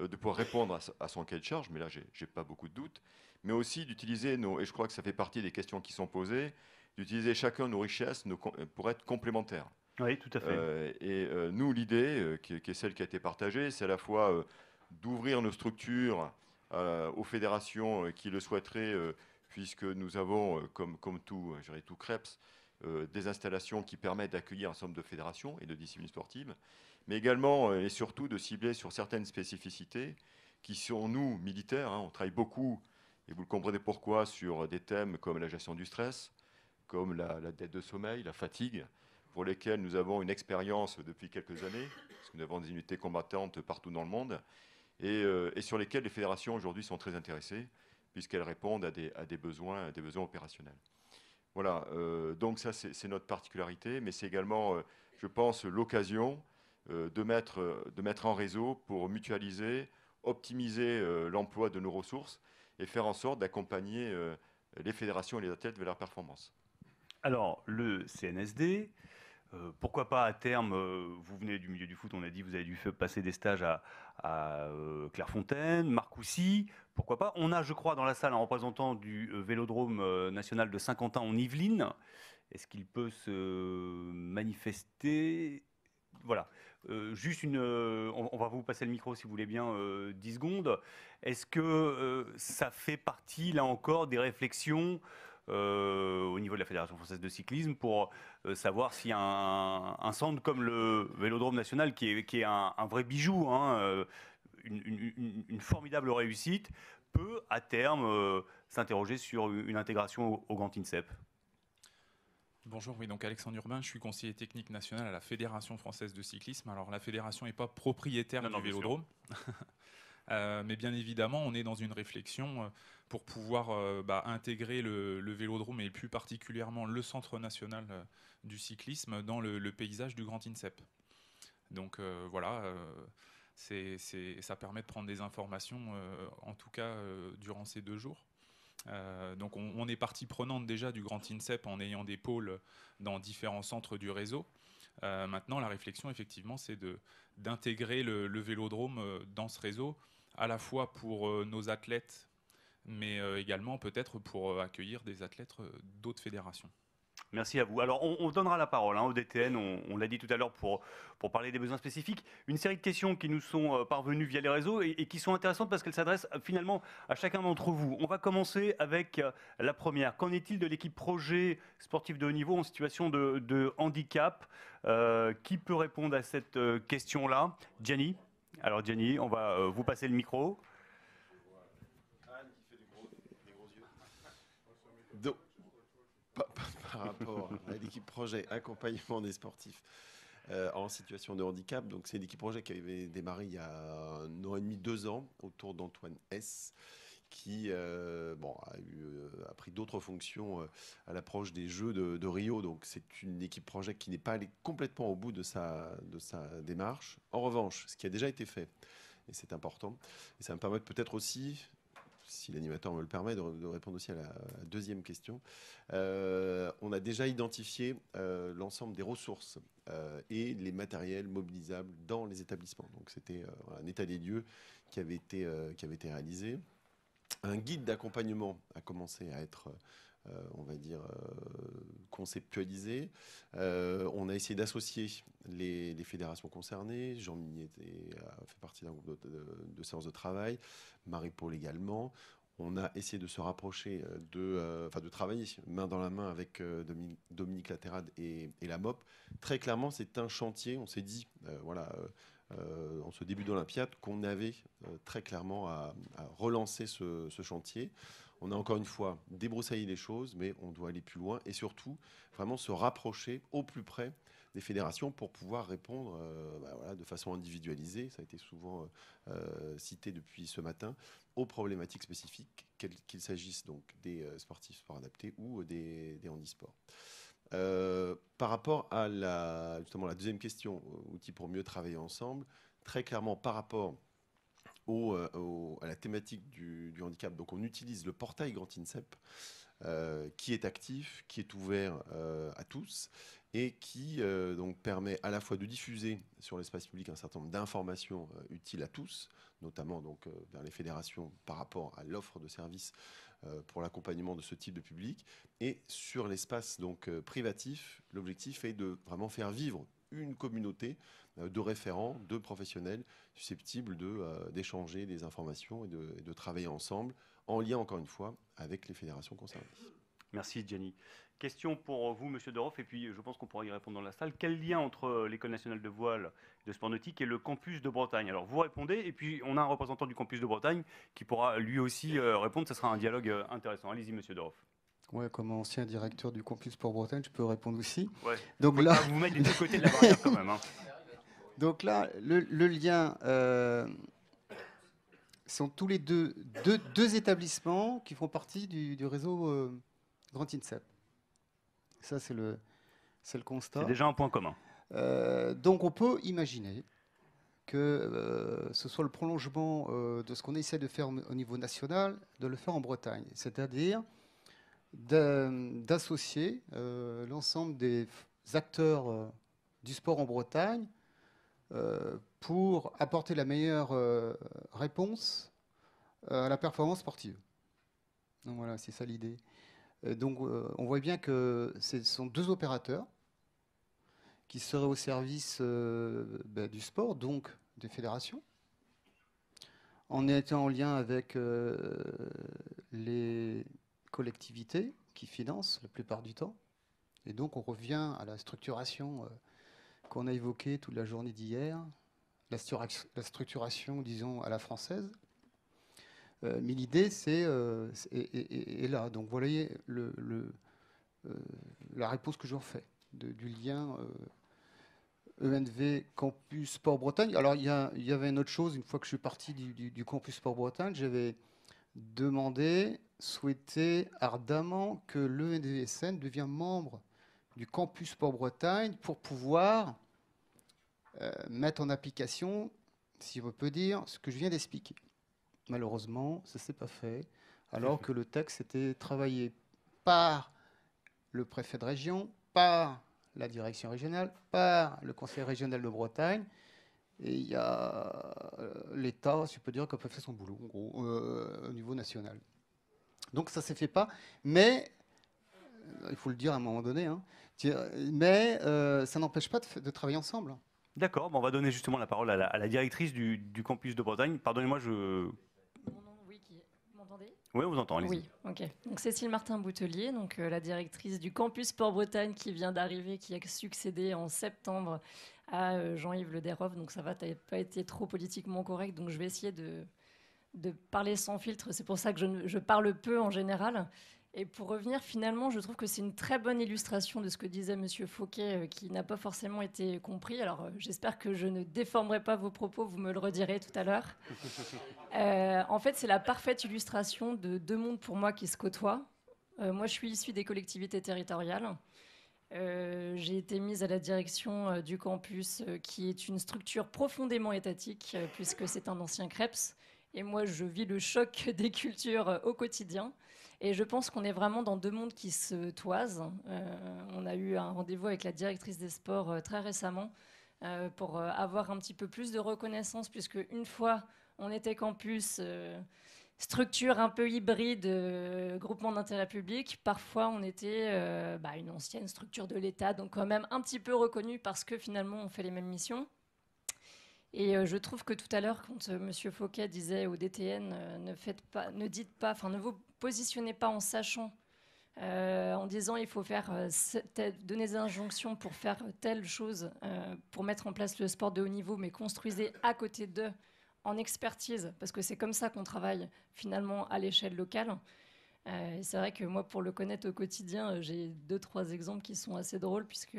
Speaker 1: euh, de pouvoir répondre à, son cahier de charge, mais là, je n'ai pas beaucoup de doutes, mais aussi d'utiliser nos, et je crois que ça fait partie des questions qui sont posées, d'utiliser chacun nos richesses euh, pour être complémentaires.
Speaker 2: Oui, tout à fait. Euh,
Speaker 1: et nous, l'idée, qui, est celle qui a été partagée, c'est à la fois d'ouvrir nos structures aux fédérations qui le souhaiteraient, puisque nous avons, comme, comme tout, tout Krebs, des installations qui permettent d'accueillir un nombre de fédérations et de disciplines sportives mais également euh, et surtout de cibler sur certaines spécificités qui sont, nous, militaires, hein, on travaille beaucoup, et vous le comprenez pourquoi, sur des thèmes comme la gestion du stress, comme la, dette de sommeil, la fatigue, pour lesquels nous avons une expérience depuis quelques années, parce que nous avons des unités combattantes partout dans le monde, et, euh, sur lesquelles les fédérations aujourd'hui sont très intéressées, puisqu'elles répondent à des, besoins, des besoins opérationnels. Voilà, euh, donc ça c'est notre particularité, mais c'est également, je pense, l'occasion euh, de, mettre, euh, de mettre en réseau pour mutualiser, optimiser euh, l'emploi de nos ressources et faire en sorte d'accompagner les fédérations et les athlètes vers leur performance. Alors, le CNSD,
Speaker 2: pourquoi pas à terme, vous venez du milieu du foot, on a dit, vous avez dû passer des stages à, à Marc Clairefontaine, pourquoi pas. On a, je crois, dans la salle un représentant du Vélodrome national de Saint-Quentin en Yvelines. Est-ce qu'il peut se manifester Voilà. Euh, juste une, euh, on, va vous passer le micro si vous voulez bien, 10 euh, secondes. Est-ce que ça fait partie, là encore, des réflexions au niveau de la Fédération française de cyclisme pour savoir si un, centre comme le Vélodrome national, qui est, un, vrai bijou, hein, une, formidable réussite, peut à terme s'interroger sur une intégration au, au Grand INSEP
Speaker 10: Bonjour, oui, donc Alexandre Urbain, je suis conseiller technique national à la Fédération française de cyclisme. Alors la fédération n'est pas propriétaire du vélodrome, [LAUGHS] euh, mais bien évidemment, on est dans une réflexion euh, pour pouvoir euh, bah, intégrer le, vélodrome et plus particulièrement le Centre national du cyclisme dans le, paysage du Grand INSEP. Donc voilà, c'est, ça permet de prendre des informations, en tout cas durant ces deux jours. Euh, donc on, est partie prenante déjà du grand INSEP en ayant des pôles dans différents centres du réseau. Euh, maintenant, la réflexion, effectivement, c'est d'intégrer le, le, vélodrome euh, dans ce réseau, à la fois pour nos athlètes, mais également peut-être
Speaker 2: pour accueillir des athlètes d'autres fédérations. Merci à vous. Alors, on, donnera la parole hein, au DTN, on, l'a dit tout à l'heure, pour, pour parler des besoins spécifiques. Une série de questions qui nous sont euh, parvenues via les réseaux et, qui sont intéressantes parce qu'elles s'adressent euh, finalement à chacun d'entre vous. On va commencer avec euh, la première. Qu'en est-il de l'équipe projet sportif de haut niveau en situation de, handicap Qui peut répondre à cette question-là Gianni Alors, Gianni, on va vous passer le micro. Anne qui fait
Speaker 11: des gros, yeux par rapport à l'équipe projet accompagnement des sportifs euh, en situation de handicap. Donc, c'est l'équipe projet qui avait démarré il y a un an et demi, deux ans, autour d'Antoine S qui euh, bon, euh, a, pris d'autres fonctions à l'approche des Jeux de, Rio. Donc c'est une équipe projet qui n'est pas allée complètement au bout de sa, de sa démarche. En revanche, ce qui a déjà été fait, et c'est important, et ça me permet peut-être aussi si l'animateur me le permet, de, répondre aussi à la, deuxième question. Euh, on a déjà identifié euh, l'ensemble des ressources euh, et les matériels mobilisables dans les établissements. Donc c'était un état des lieux qui avait été, qui avait été réalisé. Un guide d'accompagnement a commencé à être euh, on va dire, euh, conceptualisé. Euh, on a essayé d'associer les, fédérations concernées. Jean Mignet a fait partie d'un groupe de, séances de travail, Marie-Paul également on a essayé de se rapprocher, de, de travailler main dans la main avec Dominique, Laterade et, la MOP. Très clairement, c'est un chantier. On s'est dit, voilà, en ce début d'Olympiade, qu'on avait très clairement à, relancer ce chantier on a encore une fois débroussaillé les choses, mais on doit aller plus loin et surtout vraiment se rapprocher au plus près des fédérations pour pouvoir répondre euh, bah de façon individualisée, ça a été souvent euh, euh, cité depuis ce matin, aux problématiques spécifiques, qu'il s'agisse donc des sportifs sport adaptés ou des, handisports. par rapport à la, justement, la deuxième question, outils pour mieux travailler ensemble, très clairement par rapport euh, à la thématique du, handicap. Donc on utilise le portail Grand INSEP euh, qui est actif, qui est ouvert euh, à tous et qui donc permet à la fois de diffuser sur l'espace public un certain nombre d'informations utiles à tous, notamment donc vers les fédérations par rapport à l'offre de services pour l'accompagnement de ce type de public, et sur l'espace donc privatif, l'objectif est de vraiment faire vivre une communauté euh, de référents, de professionnels susceptibles euh, d'échanger des informations et de, travailler ensemble, en lien encore une fois avec les fédérations concernées. Merci Gianni.
Speaker 2: Question pour vous, Monsieur Doroff, et puis euh, je pense qu'on pourra y répondre dans la salle. Quel lien entre l'École nationale de voile de sport nautique et le campus de Bretagne Alors vous répondez, et puis on a un représentant du campus de Bretagne qui pourra lui aussi répondre. Ce sera un dialogue intéressant. Allez-y, Monsieur Doroff.
Speaker 3: Ouais, comme ancien directeur du campus pour bretagne je peux répondre aussi. Donc vous là, vous mettez les deux côtés de la barrière quand même. Hein. [LAUGHS] Donc là, le, lien euh, sont tous les deux, deux, établissements qui font partie du, réseau euh, Grand INSEP. Ça, c'est le, c'est le constat. C'est déjà un point commun. Euh, donc on peut imaginer que euh, ce soit le prolongement de ce qu'on essaie de faire au niveau national, de le faire en Bretagne. C'est-à-dire d'associer euh, l'ensemble des acteurs euh, du sport en Bretagne euh, pour apporter la meilleure réponse à la performance sportive. Donc voilà, c'est ça l'idée. Donc on voit bien que ce sont deux opérateurs qui seraient au service bah, du sport, donc des fédérations, en étant en lien avec les collectivités qui finance la plupart du temps. Et donc on revient à la structuration euh, qu'on a évoquée toute la journée d'hier, la, structuration, disons, à la française. Euh, mais l'idée, c'est Et euh, là. Donc voilà le, la réponse que j'en fais, du lien ENV e Campus Sport Bretagne. Alors il y, avait une autre chose, une fois que je suis parti du, du Campus Sport Bretagne, j'avais demandé souhaiter ardemment que l'ENDSN devienne membre du campus Port-Bretagne pour pouvoir euh, mettre en application, si on peut dire, ce que je viens d'expliquer. Malheureusement, ça ne s'est pas fait, alors que le texte était travaillé par le préfet de région, par la direction régionale, par le conseil régional de Bretagne, et il y a euh, l'État, si je peux dire, qui a fait son boulot, euh, au niveau national. Donc ça ne s'est fait pas. Mais, euh, il faut le dire à un moment donné, hein, euh, mais euh, ça n'empêche pas de, travailler ensemble.
Speaker 2: D'accord, on va donner justement la parole à la, directrice du, campus de Bretagne. Pardonnez-moi, je...
Speaker 12: oui, m'entendez
Speaker 2: Oui, on vous entend, allez Oui,
Speaker 12: ok. Donc Cécile Martin-Boutelier, la directrice du campus Port-Bretagne qui vient d'arriver, qui a succédé en septembre à Jean-Yves Le Donc ça va, tu pas été trop politiquement correct, donc je vais essayer de de parler sans filtre. C'est pour ça que je, parle peu en général. Et pour revenir, finalement, je trouve que c'est une très bonne illustration de ce que disait M. Fouquet, euh, qui n'a pas forcément été compris. Alors, euh, j'espère que je ne déformerai pas vos propos, vous me le redirez tout à l'heure. [LAUGHS] Euh, en fait, c'est la parfaite illustration de deux mondes pour moi qui se côtoient. moi, je suis issue des collectivités territoriales. j'ai été mise à la direction du campus, qui est une structure profondément étatique, puisque c'est un ancien CREPS, et moi, je vis le choc [LAUGHS] des cultures euh, au quotidien. Et je pense qu'on est vraiment dans deux mondes qui se toisent. Euh, on a eu un rendez-vous avec la directrice des sports euh, très récemment pour avoir un petit peu plus de reconnaissance, puisque une fois on était campus, structure un peu hybride, groupement d'intérêt public, parfois on était bah, une ancienne structure de l'État, donc quand même un petit peu reconnue parce que finalement on fait les mêmes missions. Et euh, je trouve que tout à l'heure, quand euh, M. Fouquet disait au DTN, euh, ne, faites pas, ne dites pas, enfin, ne vous positionnez pas en sachant, en disant il faut faire donner des injonctions pour faire telle chose, pour mettre en place le sport de haut niveau, mais construisez à côté d'eux en expertise, parce que c'est comme ça qu'on travaille finalement à l'échelle locale. Euh, c'est vrai que moi, pour le connaître au quotidien, j'ai deux, trois exemples qui sont assez drôles, puisque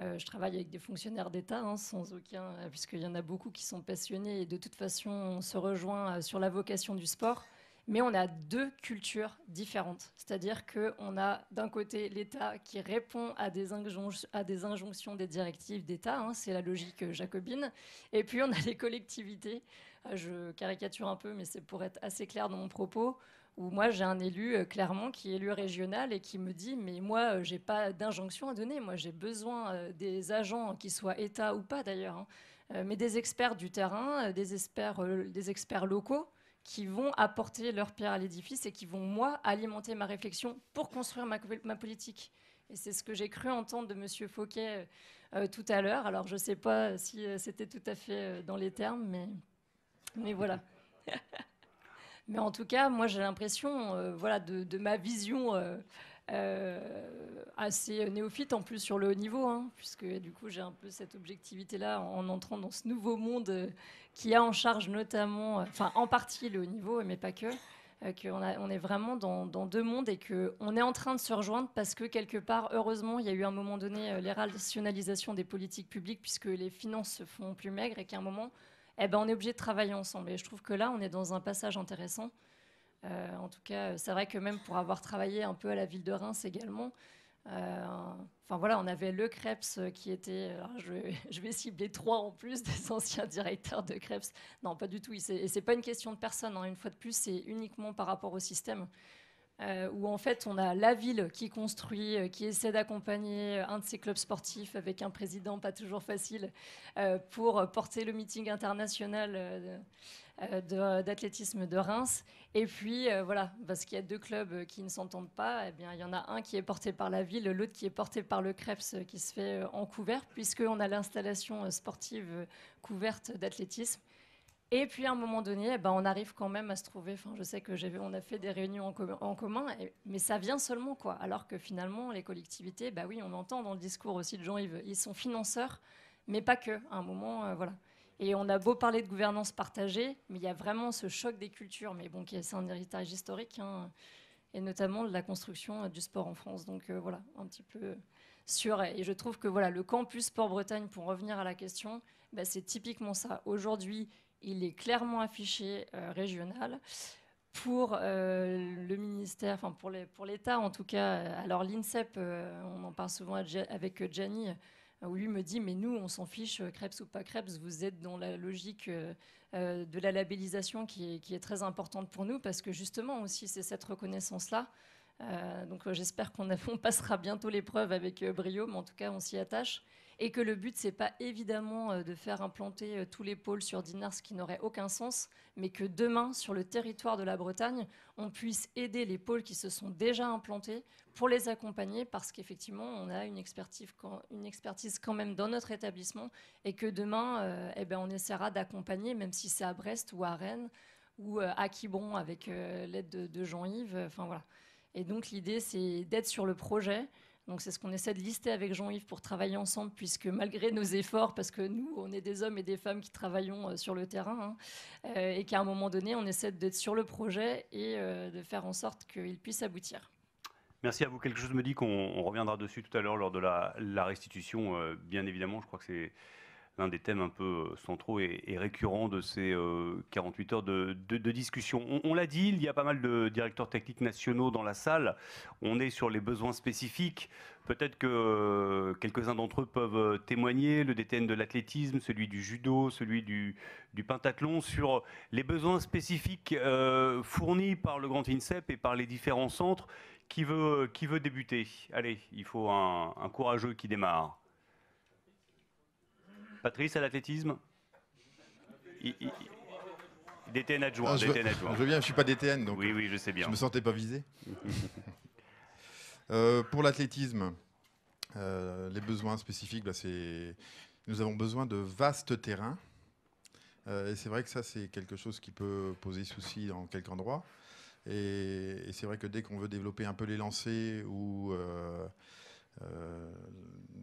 Speaker 12: euh, je travaille avec des fonctionnaires d'État, hein, sans aucun, euh, puisqu'il y en a beaucoup qui sont passionnés et de toute façon, on se rejoint euh, sur la vocation du sport. Mais on a deux cultures différentes. C'est-à-dire qu'on a d'un côté l'État qui répond à des, injonctions, des directives d'État, hein, c'est la logique jacobine, et puis on a [LAUGHS] les collectivités. Ah, je caricature un peu, mais c'est pour être assez clair dans mon propos où moi j'ai un élu euh, clairement, qui est élu régional et qui me dit mais moi euh, j'ai pas d'injonction à donner, moi j'ai besoin euh, des agents qui soient État ou pas d'ailleurs, hein, mais des experts du terrain, des experts, des experts locaux qui vont apporter leur pierre à l'édifice et qui vont moi alimenter ma réflexion pour construire ma, ma politique. Et c'est ce que j'ai cru entendre de Monsieur Fauquet tout à l'heure. Alors je ne sais pas si c'était tout à fait dans les termes, mais, mais voilà. [LAUGHS] Mais en tout cas, moi, j'ai l'impression, euh, voilà, de, ma vision euh, euh, assez néophyte, en plus sur le haut niveau, hein, puisque du coup, j'ai un peu cette objectivité-là en, entrant dans ce nouveau monde qui a en charge notamment, enfin, en partie le haut niveau, mais pas que. qu'on on est vraiment dans, dans, deux mondes et qu'on est en train de se rejoindre parce que quelque part, heureusement, il y a eu à un moment donné les rationalisations des politiques publiques puisque les finances se font plus maigres et qu'à un moment, eh ben, on est obligé de travailler ensemble. Et je trouve que là, on est dans un passage intéressant. Euh, en tout cas, c'est vrai que même pour avoir travaillé un peu à la ville de Reims également, euh, enfin voilà, on avait le CREPS qui était, [LAUGHS] je, vais cibler trois en plus des [LAUGHS] anciens directeurs de CREPS. Non, pas du tout. Et c'est pas une question de personne. Hein. une fois de plus, c'est uniquement par rapport au système. Euh, où en fait on a la ville qui construit, euh, qui essaie d'accompagner un de ses clubs sportifs avec un président pas toujours facile euh, pour porter le meeting international d'athlétisme de, Reims. Et puis voilà, parce qu'il y a deux clubs qui ne s'entendent pas, eh bien il y en a un qui est porté par la ville, l'autre qui est porté par le CREPS qui se fait en couvert, puisqu'on a l'installation sportive couverte d'athlétisme et puis à un moment donné, eh ben, on arrive quand même à se trouver. Enfin, je sais que j'ai vu, on a fait des réunions en, commun, mais ça vient seulement quoi. Alors que finalement, les collectivités, bah oui, on entend dans le discours aussi de Jean-Yves, ils sont financeurs, mais pas que. À un moment, euh, voilà. Et on a beau parler de gouvernance partagée, mais il y a vraiment ce choc des cultures, mais bon, qui est un héritage historique, hein, et notamment de la construction euh, du sport en France. Donc euh, voilà, un petit peu sûr. Et je trouve que voilà, le campus Sport Bretagne, pour revenir à la question, bah, c'est typiquement ça. Aujourd'hui, il est clairement affiché euh, régional pour euh, le ministère, enfin pour, l'État en tout cas. Euh, alors l'INSEP, on en parle souvent avec Gianni, où lui me dit mais nous on s'en fiche, crêpes ou pas Krebs, vous êtes dans la logique de la labellisation qui est, très importante pour nous parce que justement aussi c'est cette reconnaissance là. donc j'espère qu'on [LAUGHS] passera bientôt l'épreuve avec brio, mais en tout cas on s'y attache et que le but, c'est pas évidemment euh, de faire implanter euh, tous les pôles sur Dinars ce qui n'aurait aucun sens, mais que demain, sur le territoire de la Bretagne, on puisse aider les pôles qui se sont déjà implantés pour les accompagner, parce qu'effectivement, on a une expertise, quand même dans notre établissement, et que demain, euh, eh ben, on essaiera d'accompagner, même si c'est à Brest ou à Rennes, ou à quibon avec l'aide de, Jean-Yves. Enfin voilà. Et donc l'idée, c'est d'être sur le projet, donc c'est ce qu'on essaie de lister avec Jean-Yves pour travailler ensemble, puisque malgré nos efforts, parce que nous, on est des hommes et des femmes qui travaillons euh, sur le terrain, hein, euh, et qu'à un moment donné, on essaie d'être sur le projet et euh, de faire en sorte qu'il puisse aboutir.
Speaker 2: Merci à vous. Quelque chose me dit qu'on reviendra dessus tout à l'heure lors de la, restitution. bien évidemment, je crois que c'est l'un des thèmes un peu euh, centraux et, récurrents de ces 48 euh, heures de, discussion. On, l'a dit, il y a pas mal de directeurs techniques nationaux dans la salle. On est sur les besoins spécifiques. Peut-être que euh, quelques-uns d'entre eux peuvent témoigner, le DTN de l'athlétisme, celui du judo, celui du, pentathlon, sur les besoins spécifiques fournis par le Grand INSEP et par les différents centres. Qui veut, qui veut débuter Allez, il faut un courageux qui démarre. Patrice à l'athlétisme DTN adjoint. Ah, je,
Speaker 10: ne suis pas DTN, donc. Oui, je sais bien. me sentais pas visé. [LAUGHS] Euh, pour l'athlétisme, euh, les besoins spécifiques, bah, nous avons besoin de vastes terrains. Euh, et c'est vrai que ça, c'est quelque chose qui peut poser souci dans quelques endroits. Et, et c'est vrai que dès qu'on veut développer un peu les lancers ou euh,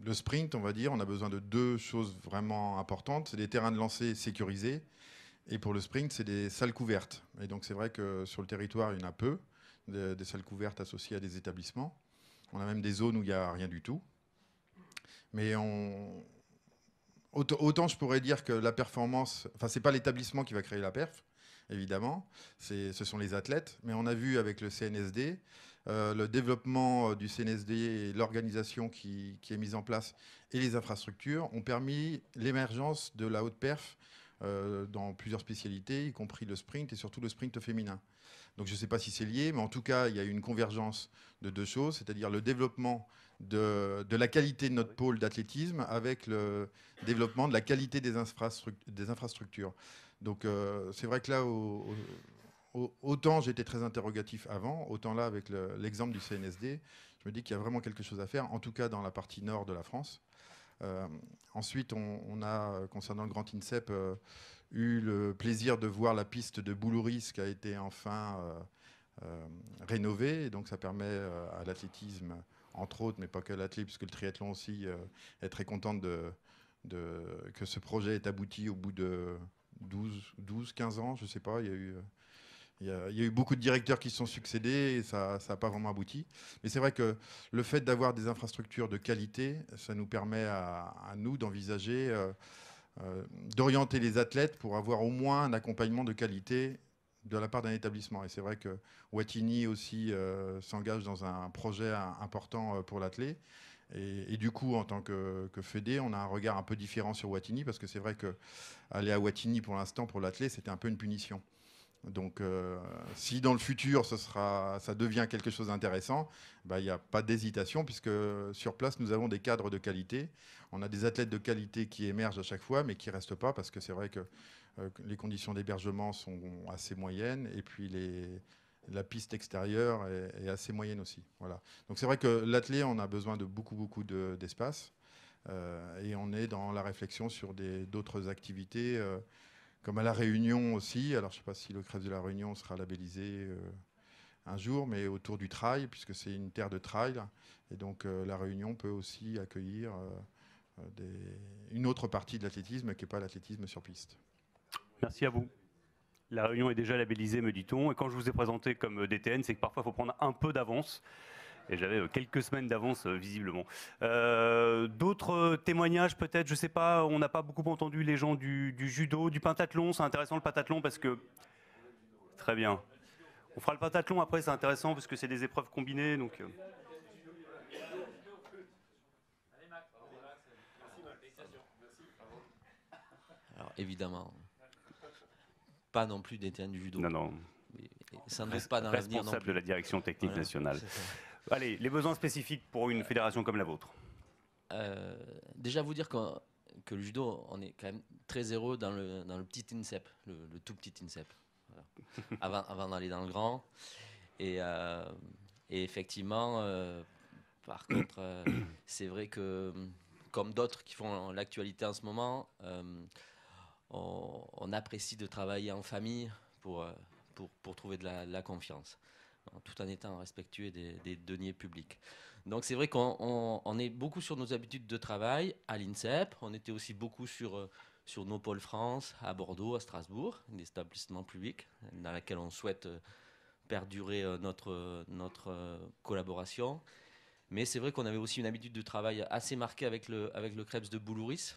Speaker 10: le sprint, on va dire, on a besoin de deux choses vraiment importantes. C'est des terrains de lancer sécurisés. Et pour le sprint, c'est des salles couvertes. Et donc c'est vrai que sur le territoire, il y en a peu, des, salles couvertes associées à des établissements. On a même des zones où il n'y a rien du tout. Mais Autant, je pourrais dire que la performance, enfin n'est pas l'établissement qui va créer la perf, évidemment, ce sont les athlètes. Mais on a vu avec le CNSD euh, le développement euh, du CNSD et l'organisation qui, est mise en place et les infrastructures ont permis l'émergence de la haute perf euh, dans plusieurs spécialités, y compris le sprint et surtout le sprint féminin. Donc je ne sais pas si c'est lié, mais en tout cas, il y a eu une convergence de deux choses, c'est-à-dire le développement de, la qualité de notre pôle d'athlétisme avec le développement de la qualité des, infrastructures. Donc c'est vrai que là, au autant j'étais très interrogatif avant, autant là, avec l'exemple du CNSD, je me dis qu'il y a vraiment quelque chose à faire, en tout cas dans la partie nord de la France. Euh, ensuite, on, a, concernant le Grand INSEP, euh, eu le plaisir de voir la piste de Boulouris qui a été enfin euh, rénovée. donc, ça permet à l'athlétisme, entre autres, mais pas que l'athlète, puisque le triathlon aussi, est très contente de, de, que ce projet ait abouti au bout de 12, 12 15 ans, je ne sais pas. Il y a eu il y, a, eu beaucoup de directeurs qui se sont succédés et ça n'a pas vraiment abouti. Mais c'est vrai que le fait d'avoir des infrastructures de qualité, ça nous permet à, nous d'envisager, euh, euh, d'orienter les athlètes pour avoir au moins un accompagnement de qualité de la part d'un établissement. Et c'est vrai que Watini aussi euh, s'engage dans un projet important pour l'athlète. Et, du coup, en tant que, que Fédé, on a un regard un peu différent sur Watini, parce que c'est vrai qu'aller à Watini pour l'instant, pour l'athlète, c'était un peu une punition. Donc, euh, si dans le futur, sera, ça devient quelque chose d'intéressant, bah, il n'y a pas d'hésitation, puisque sur place, nous avons des cadres de qualité. On a des athlètes de qualité qui émergent à chaque fois, mais qui ne restent pas, parce que c'est vrai que euh, les conditions d'hébergement sont assez moyennes, et puis les, la piste extérieure est, assez moyenne aussi. Voilà. Donc, c'est vrai que l'athlète, on a besoin de beaucoup, beaucoup d'espace, euh, et on est dans la réflexion sur d'autres activités comme à La Réunion aussi. Alors, je ne sais pas si le crève de La Réunion sera labellisé euh, un jour, mais autour du trail, puisque c'est une terre de trail. Et donc, euh, La Réunion peut aussi accueillir euh, des, une autre partie de l'athlétisme qui n'est pas l'athlétisme sur piste. Merci à vous.
Speaker 2: La Réunion est déjà labellisée, me dit-on. Et quand je vous ai présenté comme DTN, c'est que parfois, il faut prendre un peu d'avance et j'avais euh, quelques semaines d'avance euh, visiblement. Euh, d'autres témoignages peut-être, je ne sais pas, on n'a pas beaucoup entendu les gens du, judo, du pentathlon, c'est intéressant le pentathlon parce que... Très bien. On fera le pentathlon après, c'est intéressant parce que c'est des épreuves
Speaker 13: combinées. Donc... Alors évidemment, pas non plus des du judo. Non, non. Ça ne pas dans l'avenir. Responsable de la direction technique nationale.
Speaker 2: Allez, les besoins spécifiques pour une fédération comme la vôtre
Speaker 13: euh, Déjà, vous dire que, le judo, on est quand même très heureux dans le, petit INSEP, le, tout petit INSEP, avant, d'aller dans le grand. Et, euh, effectivement, euh, par contre, c'est vrai que, comme d'autres qui font l'actualité en ce moment, on, apprécie de travailler en famille pour, trouver de la confiance tout un état respectueux des, des deniers publics. Donc c'est vrai qu'on est beaucoup sur nos habitudes de travail à l'INSEP, on était aussi beaucoup sur, euh, sur nos pôles France, à Bordeaux, à Strasbourg, des établissements publics dans lesquels on souhaite euh, perdurer euh, notre, notre collaboration. Mais c'est vrai qu'on avait aussi une habitude de travail assez marquée avec le, avec le Krebs de Boulouris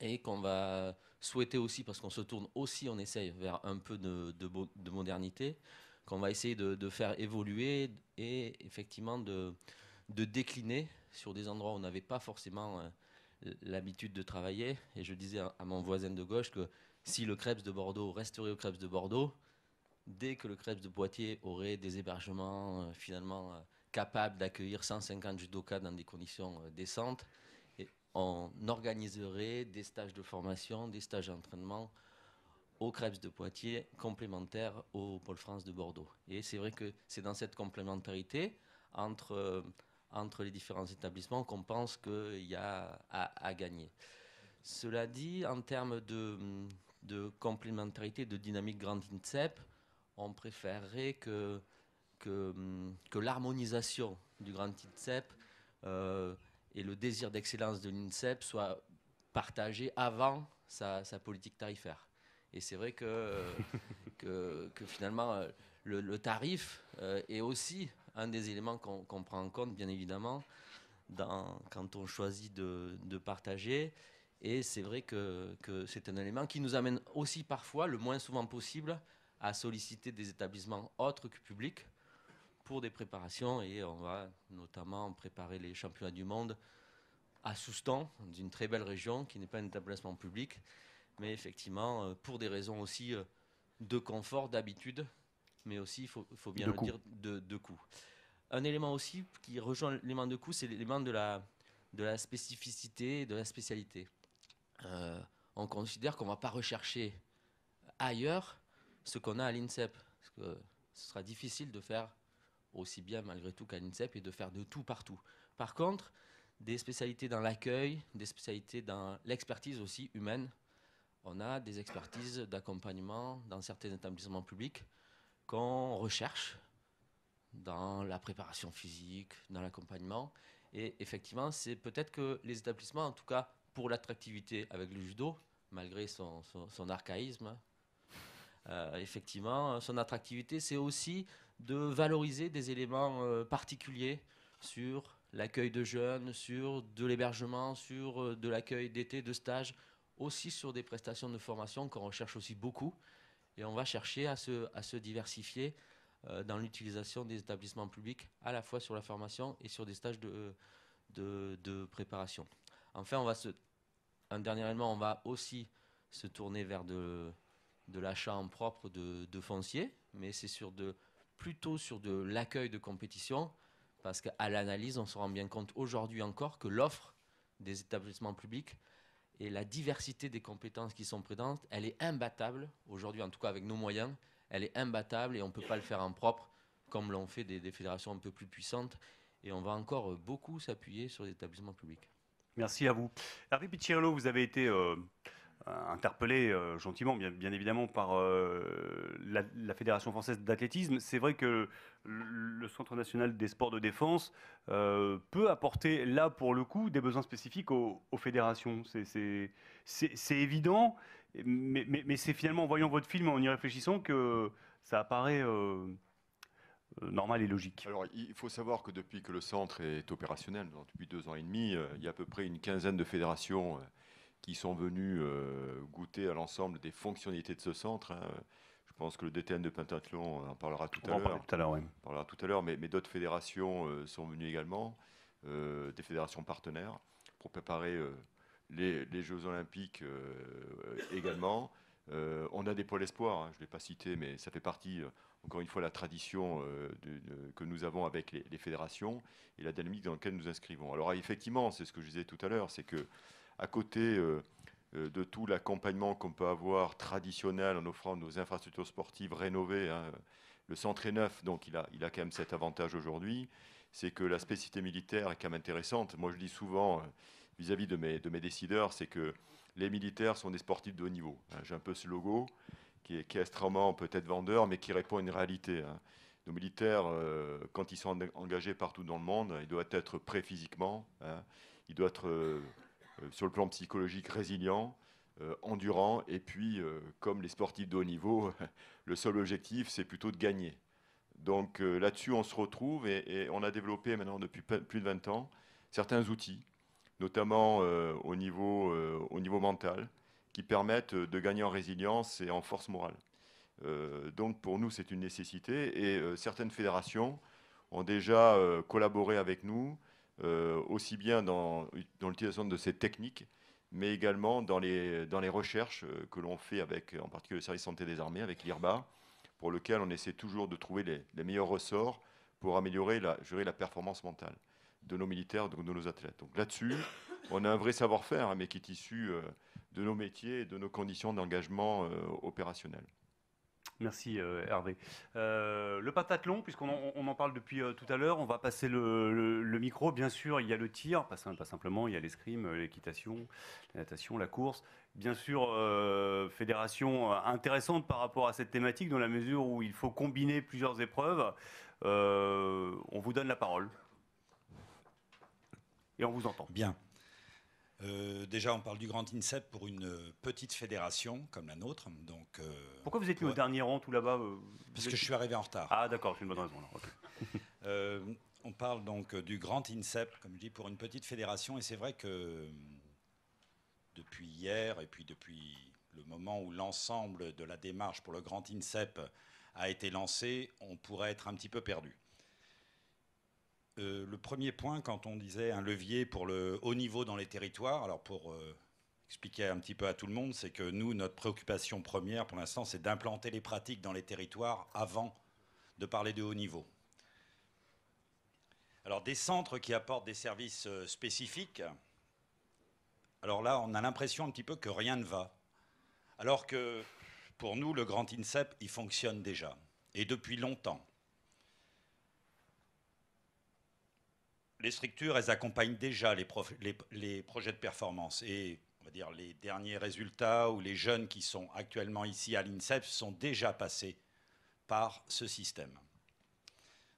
Speaker 13: et qu'on va souhaiter aussi, parce qu'on se tourne aussi, on essaye vers un peu de, de modernité, qu'on va essayer de, faire évoluer et effectivement de, décliner sur des endroits où on n'avait pas forcément euh, l'habitude de travailler. Et je disais à, mon voisin de gauche que si le Krebs de Bordeaux resterait au Krebs de Bordeaux, dès que le Krebs de Poitiers aurait des hébergements euh, finalement euh, capables d'accueillir 150 judokas dans des conditions décentes, on organiserait des stages de formation, des stages d'entraînement aux crêpes de Poitiers complémentaires au Pôle France de Bordeaux. Et c'est vrai que c'est dans cette complémentarité entre, euh, entre les différents établissements qu'on pense qu'il y a à, gagner. Cela dit, en termes de, complémentarité, de dynamique Grand INSEP, on préférerait que, que, que l'harmonisation du Grand INSEP euh, et le désir d'excellence de l'INSEP soient partagés avant sa politique tarifaire. Et c'est vrai que, euh, finalement, euh, le, tarif euh, est aussi un des éléments qu'on prend en compte, bien évidemment, quand on choisit de, partager. Et c'est vrai que, que c'est un élément qui nous amène aussi parfois, le moins souvent possible, à solliciter des établissements autres que publics pour des préparations. Et on va notamment préparer les championnats du monde à Soustan, d'une très belle région qui n'est pas un établissement public mais effectivement, euh, pour des raisons aussi euh, de confort, d'habitude, mais aussi, il faut, bien le dire, de, de coût. Un élément aussi qui rejoint l'élément de coût, c'est l'élément de la, de la spécificité, de la spécialité. Euh, on considère qu'on ne va pas rechercher ailleurs ce qu'on a à l'INSEP. Parce que ce sera difficile de faire aussi bien malgré tout qu'à l'INSEP et de faire de tout partout. Par contre, des spécialités dans l'accueil, des spécialités dans l'expertise aussi humaine, on a des expertises d'accompagnement dans certains établissements publics qu'on recherche dans la préparation physique, dans l'accompagnement. Et effectivement, c'est peut-être que les établissements, en tout cas pour l'attractivité avec le judo, malgré son, archaïsme, euh, effectivement, son attractivité, c'est aussi de valoriser des éléments euh, particuliers sur l'accueil de jeunes, sur de l'hébergement, sur euh, de l'accueil d'été, de stage, aussi sur des prestations de formation qu'on recherche aussi beaucoup. Et on va chercher à se, diversifier euh, dans l'utilisation des établissements publics, à la fois sur la formation et sur des stages de, préparation. Enfin, on va se, un dernier élément, on va aussi se tourner vers de, l'achat en propre de, de foncier, mais c'est sur de, plutôt sur de l'accueil de compétition, parce qu'à l'analyse, on se rend bien compte aujourd'hui encore que l'offre des établissements publics et la diversité des compétences qui sont présentes, elle est imbattable, aujourd'hui en tout cas avec nos moyens, elle est imbattable et on ne peut pas le faire en propre comme l'ont fait des, fédérations un peu plus puissantes. Et on va encore beaucoup s'appuyer sur les établissements publics.
Speaker 2: Merci à vous. Hervé vous avez été... Euh, euh, interpellé euh, gentiment, bien, évidemment, par euh, la, Fédération française d'athlétisme. C'est vrai que le, Centre national des sports de défense peut apporter, là, pour le coup, des besoins spécifiques aux, fédérations. C'est évident, mais, c'est finalement en voyant votre film,
Speaker 1: en y réfléchissant, que ça apparaît normal et logique. Alors, il faut savoir que depuis que le centre est opérationnel, depuis deux ans et demi, il y a à peu près une quinzaine de fédérations qui sont venus euh, goûter à l'ensemble des fonctionnalités de ce centre. Hein. Je pense que le DTN de pentathlon, on en parlera tout on à l'heure. tout à l'heure, oui. On parlera tout à l'heure, mais, mais d'autres fédérations euh, sont venues également, euh, des fédérations partenaires, pour préparer les, Jeux Olympiques également. on a des pôles espoirs, hein, je ne l'ai pas cité, mais ça fait partie, encore une fois, la tradition que nous avons avec les, les, fédérations et la dynamique dans laquelle nous inscrivons. Alors effectivement, c'est ce que je disais tout à l'heure, c'est que à côté euh, euh, de tout l'accompagnement qu'on peut avoir traditionnel en offrant nos infrastructures sportives rénovées. Hein, le centre est neuf, donc il a, il a quand même cet avantage aujourd'hui. C'est que la spécificité militaire est quand même intéressante. Moi, je dis souvent euh, vis-à-vis de, mes, de mes décideurs, c'est que les militaires sont des sportifs de haut niveau. Hein. J'ai un peu ce logo qui est, qui est extrêmement peut-être vendeur, mais qui répond à une réalité. Hein. Nos militaires, quand ils sont engagés partout dans le monde, ils doivent être prêts physiquement, ils doivent être euh, sur le plan psychologique résilient, euh, endurant, et puis, euh, comme les sportifs de haut niveau, [LAUGHS] le seul objectif, c'est plutôt de gagner. Donc là-dessus, on se retrouve et, on a développé maintenant depuis plus de 20 ans certains outils, notamment au, niveau, mental, qui permettent de gagner en résilience et en force morale. donc pour nous, c'est une nécessité et certaines fédérations ont déjà collaboré avec nous euh, aussi bien dans, l'utilisation de ces techniques, mais également dans les, recherches euh, que l'on fait avec, en particulier le service santé des armées, avec l'IRBA, pour lequel on essaie toujours de trouver les, meilleurs ressorts pour améliorer la, la performance mentale de nos militaires, de nos athlètes. Donc là-dessus, on a un vrai savoir-faire, hein, mais qui est issu euh, de nos métiers et de nos conditions d'engagement opérationnel. Merci euh, Hervé.
Speaker 2: Euh, le patathlon puisqu'on en, parle depuis euh, tout à l'heure, on va passer le, micro. Bien sûr, il y a le tir, pas, simplement, il y a l'escrime, l'équitation, la natation, la course. Bien sûr, fédération intéressante par rapport à cette thématique, dans la mesure où il faut combiner plusieurs épreuves. on vous
Speaker 14: donne la parole. Et on vous entend. Bien. Euh, déjà, on parle du grand INSEP pour une petite fédération comme la nôtre. Donc, euh, Pourquoi vous êtes-vous au dernier rang tout là-bas euh, Parce que je suis arrivé en retard. Ah d'accord, c'est une bonne raison. [LAUGHS] on parle donc du grand INSEP, comme je dis, pour une petite fédération. Et c'est vrai que depuis hier et puis depuis le moment où l'ensemble de la démarche pour le grand INSEP a été lancée, on pourrait être un petit peu perdu. Euh, le premier point, quand on disait un levier pour le haut niveau dans les territoires, alors pour euh, expliquer un petit peu à tout le monde, c'est que nous, notre préoccupation première pour l'instant, c'est d'implanter les pratiques dans les territoires avant de parler de haut niveau. Alors des centres qui apportent des services euh, spécifiques, alors là, on a l'impression un petit peu que rien ne va. Alors que pour nous, le grand INSEP, il fonctionne déjà, et depuis longtemps. les structures, elles accompagnent déjà les, projets de performance. Et on va dire les derniers résultats ou les jeunes qui sont actuellement ici à l'INSEP sont déjà passés par ce système.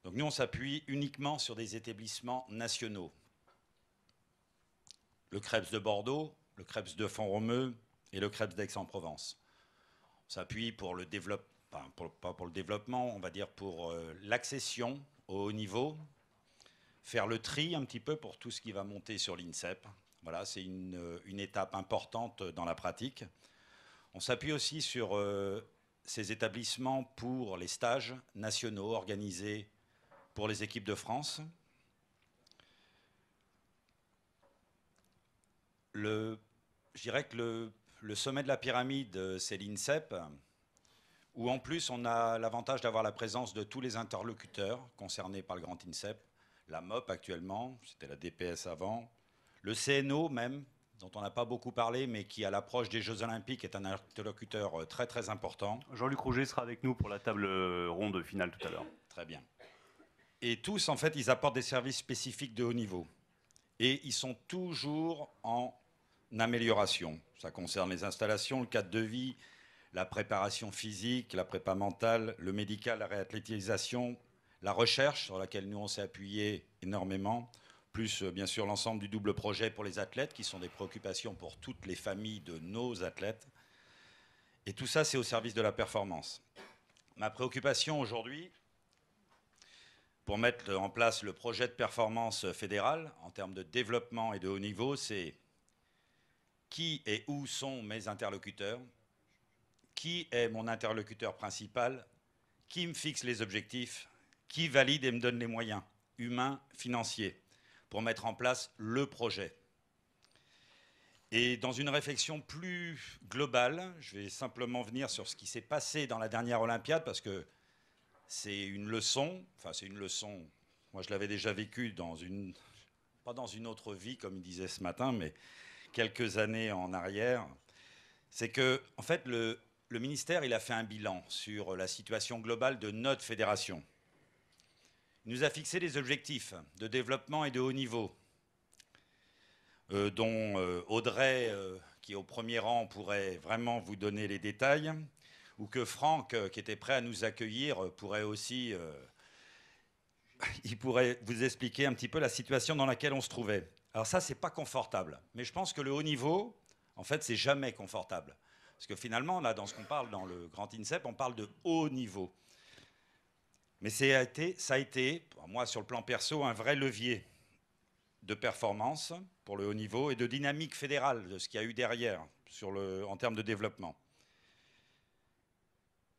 Speaker 14: Donc nous, on s'appuie uniquement sur des établissements nationaux. Le Krebs de Bordeaux, le Krebs de Font-Romeu et le Krebs d'Aix-en-Provence. On s'appuie pour le développement, pas pour le développement, on va dire pour euh, l'accession au haut niveau, faire le tri un petit peu pour tout ce qui va monter sur l'INSEP. Voilà, c'est une, euh, étape importante euh, dans la pratique. On s'appuie aussi sur euh, ces établissements pour les stages nationaux organisés pour les équipes de France. Le, je dirais que le, le sommet de la pyramide, c'est l'INSEP, où en plus on a l'avantage d'avoir la présence de tous les interlocuteurs concernés par le grand INSEP, la MOP actuellement, c'était la DPS avant, le CNO même, dont on n'a pas beaucoup parlé, mais qui, à l'approche des Jeux Olympiques, est un interlocuteur euh, très très important. Jean-Luc Rouget sera avec nous pour la table euh, ronde finale tout à l'heure. Très bien. Et tous, en fait, ils apportent des services spécifiques de haut niveau. Et ils sont toujours en amélioration. Ça concerne les installations, le cadre de vie, la préparation physique, la prépa mentale, le médical, la réathlétisation, la recherche sur laquelle nous on s'est appuyé énormément, plus euh, bien sûr l'ensemble du double projet pour les athlètes, qui sont des préoccupations pour toutes les familles de nos athlètes. Et tout ça, c'est au service de la performance. Ma préoccupation aujourd'hui, pour mettre en place le projet de performance fédéral en termes de développement et de haut niveau, c'est qui et où sont mes interlocuteurs, qui est mon interlocuteur principal, qui me fixe les objectifs qui valide et me donne les moyens humains, financiers, pour mettre en place le projet. Et dans une réflexion plus globale, je vais simplement venir sur ce qui s'est passé dans la dernière Olympiade, parce que c'est une leçon, enfin c'est une leçon, moi je l'avais déjà vécue dans une, pas dans une autre vie comme il disait ce matin, mais quelques années en arrière, c'est que en fait le, le ministère il a fait un bilan sur la situation globale de notre fédération nous a fixé des objectifs de développement et de haut niveau, euh, dont euh, Audrey, euh, qui au premier rang, pourrait vraiment vous donner les détails, ou que Franck, qui était prêt à nous accueillir, pourrait aussi [LAUGHS] il pourrait vous expliquer un petit peu la situation dans laquelle on se trouvait. Alors ça, ce n'est pas confortable, mais je pense que le haut niveau, en fait, c'est jamais confortable. Parce que finalement, là, dans ce qu'on parle dans le Grand INSEP, on parle de haut niveau. Mais ça a été, ça a été pour moi, sur le plan perso, un vrai levier de performance pour le haut niveau et de dynamique fédérale de ce qu'il y a eu derrière sur le, en termes de développement.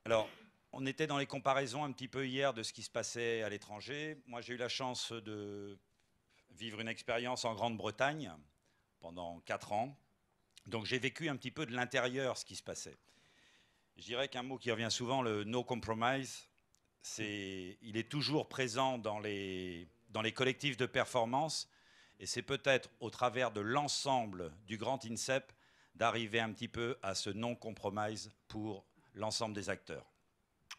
Speaker 14: Alors, on était dans les comparaisons un petit peu hier de ce qui se passait à l'étranger. Moi, j'ai eu la chance de vivre une expérience en Grande-Bretagne pendant quatre ans. Donc, j'ai vécu un petit peu de l'intérieur ce qui se passait. Je dirais qu'un mot qui revient souvent, le no compromise, il est toujours présent dans les, collectifs de performance et c'est peut-être au travers de l'ensemble du grand INSEP d'arriver un petit peu à ce non-compromise pour l'ensemble des acteurs.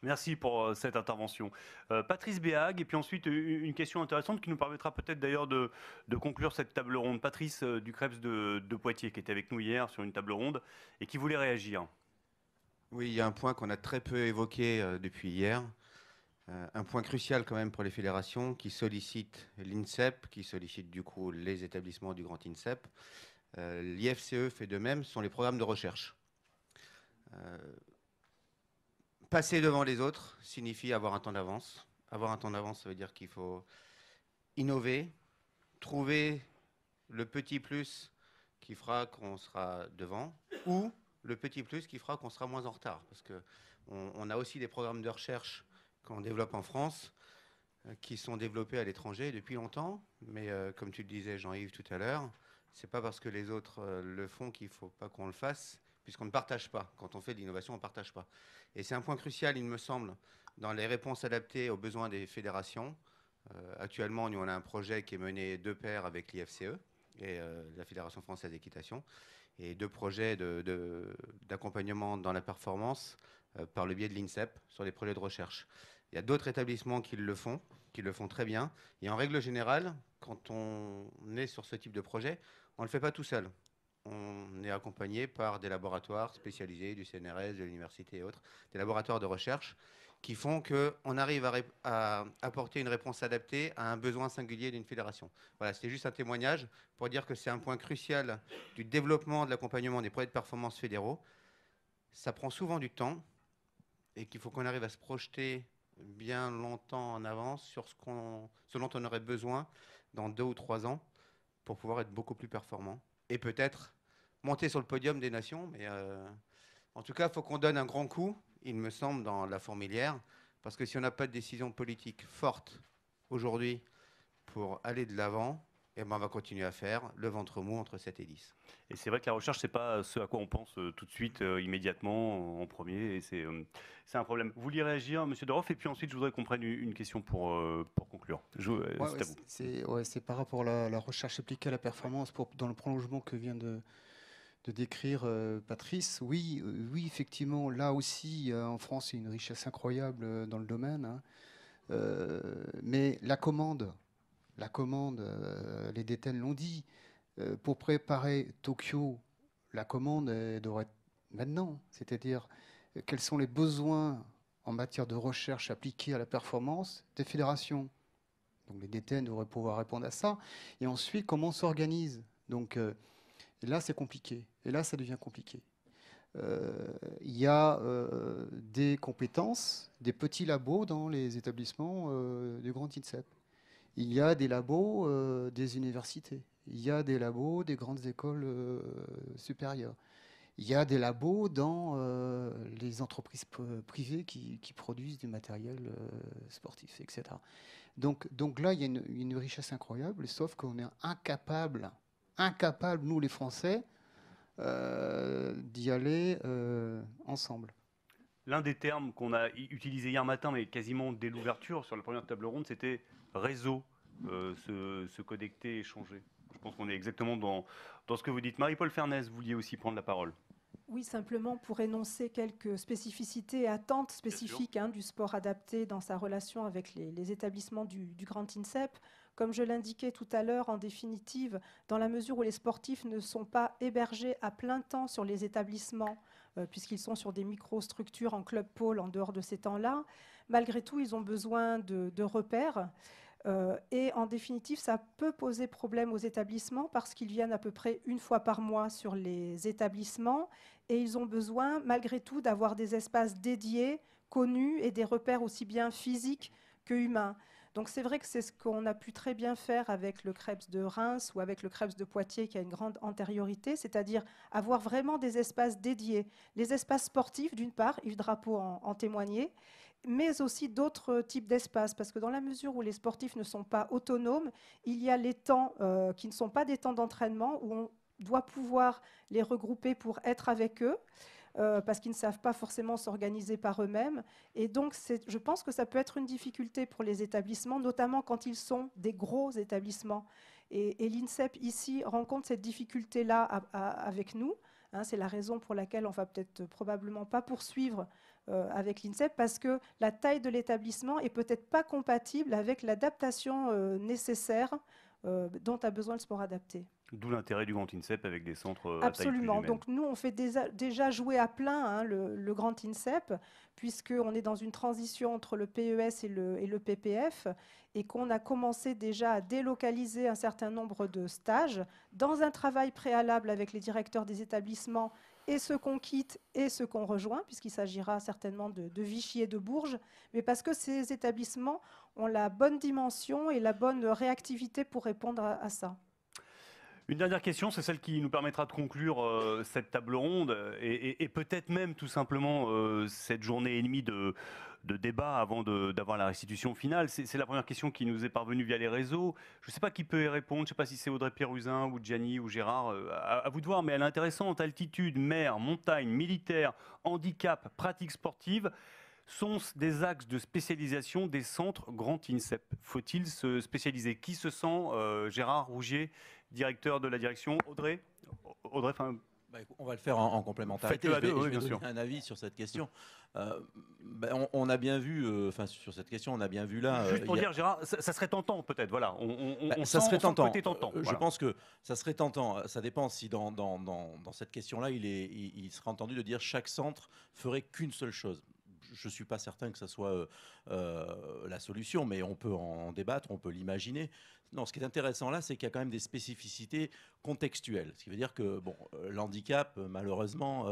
Speaker 14: Merci pour euh, cette intervention. Euh, Patrice Béag, et puis ensuite une question
Speaker 2: intéressante qui nous permettra peut-être d'ailleurs de, conclure cette table ronde. Patrice euh, Ducreps de, Poitiers, qui était avec nous hier sur une table ronde et qui voulait réagir.
Speaker 15: Oui, il y a un point qu'on a très peu évoqué depuis hier, euh, un point crucial quand même pour les fédérations qui sollicitent l'INSEP, qui sollicitent du coup les établissements du grand INSEP. Euh, L'IFCE fait de même, ce sont les programmes de recherche. Euh, passer devant les autres signifie avoir un temps d'avance. Avoir un temps d'avance, ça veut dire qu'il faut innover, trouver le petit plus qui fera qu'on sera devant, ou le petit plus qui fera qu'on sera moins en retard. Parce qu'on on a aussi des programmes de recherche qu'on développe en France, euh, qui sont développés à l'étranger depuis longtemps. Mais euh, comme tu le disais, Jean-Yves, tout à l'heure, c'est pas parce que les autres euh, le font qu'il faut pas qu'on le fasse, puisqu'on ne partage pas. Quand on fait de l'innovation, on ne partage pas. Et c'est un point crucial, il me semble, dans les réponses adaptées aux besoins des fédérations. actuellement, nous, on a un projet qui est mené de pair avec l'IFCE et la Fédération française d'équitation, et deux projets d'accompagnement de, dans la performance par le biais de l'INSEP sur les projets de recherche. Il y a d'autres établissements qui le font, qui le font très bien. Et en règle générale, quand on est sur ce type de projet, on ne le fait pas tout seul. On est accompagné par des laboratoires spécialisés du CNRS, de l'université et autres, des laboratoires de recherche qui font qu'on arrive à, apporter une réponse adaptée à un besoin singulier d'une fédération. Voilà, c'était juste un témoignage pour dire que c'est un point crucial du développement de l'accompagnement des projets de performance fédéraux. Ça prend souvent du temps et qu'il faut qu'on arrive à se projeter bien longtemps en avance sur ce, dont on aurait besoin dans deux ou trois ans pour pouvoir être beaucoup plus performant. Et peut-être monter sur le podium des nations, mais euh, en tout cas, il faut qu'on donne un grand coup, il me semble, dans la fourmilière, parce que si on n'a pas de décision politique forte aujourd'hui pour aller de l'avant, et eh ben, on va continuer à faire le ventre mou entre 7 et 10. Et c'est
Speaker 2: vrai que la recherche, c'est pas ce à quoi on pense euh, tout de suite, euh, immédiatement, en premier, et c'est euh, un problème. Vous voulez réagir, Monsieur Doroff, et puis ensuite, je voudrais qu'on prenne une question pour, pour conclure.
Speaker 3: c'est ouais, ouais, par rapport à la, recherche appliquée à la performance, pour, dans le prolongement que vient de, de décrire Patrice. Oui, oui, effectivement, là aussi, en France, il y a une richesse incroyable dans le domaine, hein. mais la commande la commande, euh, les détains l'ont dit, euh, pour préparer Tokyo, la commande devrait être maintenant, c'est-à-dire euh, quels sont les besoins en matière de recherche appliquée à la performance des fédérations. Donc les DTN devraient pouvoir répondre à ça. Et ensuite, comment on s'organise Donc là, c'est compliqué. Et là, ça devient compliqué. Il y a des compétences, des petits labos dans les établissements du Grand INSEP il y a des labos euh, des universités, il y a des labos des grandes écoles euh, supérieures, il y a des labos dans euh, les entreprises privées qui, produisent du matériel sportif, etc. Donc, donc là, il y a une, richesse incroyable, sauf qu'on est incapable, incapable, nous les Français, d'y aller ensemble. L'un des termes
Speaker 2: qu'on a utilisé hier matin, mais quasiment dès l'ouverture sur la première table ronde, c'était réseau euh, se, connecter, échanger. Je pense qu'on est exactement dans, dans ce que vous dites. Marie-Paul Fernès, vous vouliez aussi prendre la parole.
Speaker 9: Oui, simplement pour énoncer quelques spécificités et attentes spécifiques hein, du sport adapté dans sa relation avec les, établissements du, Grand INSEP. Comme je l'indiquais tout à l'heure, en définitive, dans la mesure où les sportifs ne sont pas hébergés à plein temps sur les établissements, euh, puisqu'ils sont sur des microstructures en club pôle en dehors de ces temps-là, malgré tout, ils ont besoin de, de repères. Euh, et en définitive, ça peut poser problème aux établissements parce qu'ils viennent à peu près une fois par mois sur les établissements et ils ont besoin, malgré tout, d'avoir des espaces dédiés, connus et des repères aussi bien physiques que humains. Donc c'est vrai que c'est ce qu'on a pu très bien faire avec le Krebs de Reims ou avec le Krebs de Poitiers qui a une grande antériorité, c'est-à-dire avoir vraiment des espaces dédiés. Les espaces sportifs, d'une part, Yves Drapeau en, en témoignait, mais aussi d'autres euh, types d'espaces, parce que dans la mesure où les sportifs ne sont pas autonomes, il y a les temps euh, qui ne sont pas des temps d'entraînement, où on doit pouvoir les regrouper pour être avec eux. Euh, parce qu'ils ne savent pas forcément s'organiser par eux-mêmes. Et donc, je pense que ça peut être une difficulté pour les établissements, notamment quand ils sont des gros établissements. Et, l'INSEP, ici, rencontre cette difficulté-là avec nous. Hein, c'est la raison pour laquelle on va peut-être probablement pas poursuivre euh, avec l'INSEP parce que la taille de l'établissement est peut-être pas compatible avec l'adaptation euh, nécessaire euh, dont a besoin le sport adapté.
Speaker 2: D'où l'intérêt du Grand INSEP avec des centres. Absolument. Donc
Speaker 9: nous, on fait déjà jouer à plein hein, le, Grand INSEP, puisqu'on est dans une transition entre le PES et le PPF, et qu'on a commencé déjà à délocaliser un certain nombre de stages dans un travail préalable avec les directeurs des établissements et ce qu'on quitte et ce qu'on rejoint, puisqu'il s'agira certainement de, Vichy et de Bourges, mais parce que ces établissements ont la bonne dimension et la bonne réactivité pour répondre à ça.
Speaker 2: Une dernière question, c'est celle qui nous permettra de conclure euh, cette table ronde et, peut-être même tout simplement euh, cette journée et demie de, débat avant d'avoir la restitution finale. C'est la première question qui nous est parvenue via les réseaux. Je ne sais pas qui peut y répondre, je ne sais pas si c'est Audrey Péruzin ou Gianni ou Gérard, euh, à, vous de voir, mais à l'intéressante Altitude, mer, montagne, militaire, handicap, pratique sportive sont des axes de spécialisation des centres Grand INSEP Faut-il se spécialiser Qui se sent, Gérard Rougier directeur de la direction, Audrey. Audrey,
Speaker 16: bah, on va le faire en, en complémentarité. Je un avis sur cette question. Euh, bah, on, a bien vu, euh, enfin sur cette question, on a bien vu là. Juste euh, pour dire,
Speaker 2: Gérard, ça, serait
Speaker 16: tentant peut-être, voilà. On, bah, ça serait tentant. Je pense que ça serait tentant. Ça dépend si dans, dans, cette question-là, il, est, il sera entendu de dire chaque centre ferait qu'une seule chose je ne suis pas certain que ça soit euh, euh, la solution, mais on peut en débattre, on peut l'imaginer. Non, ce qui est intéressant là, c'est qu'il y a quand même des spécificités contextuelles. Ce qui veut dire que bon, euh, l'handicap, malheureusement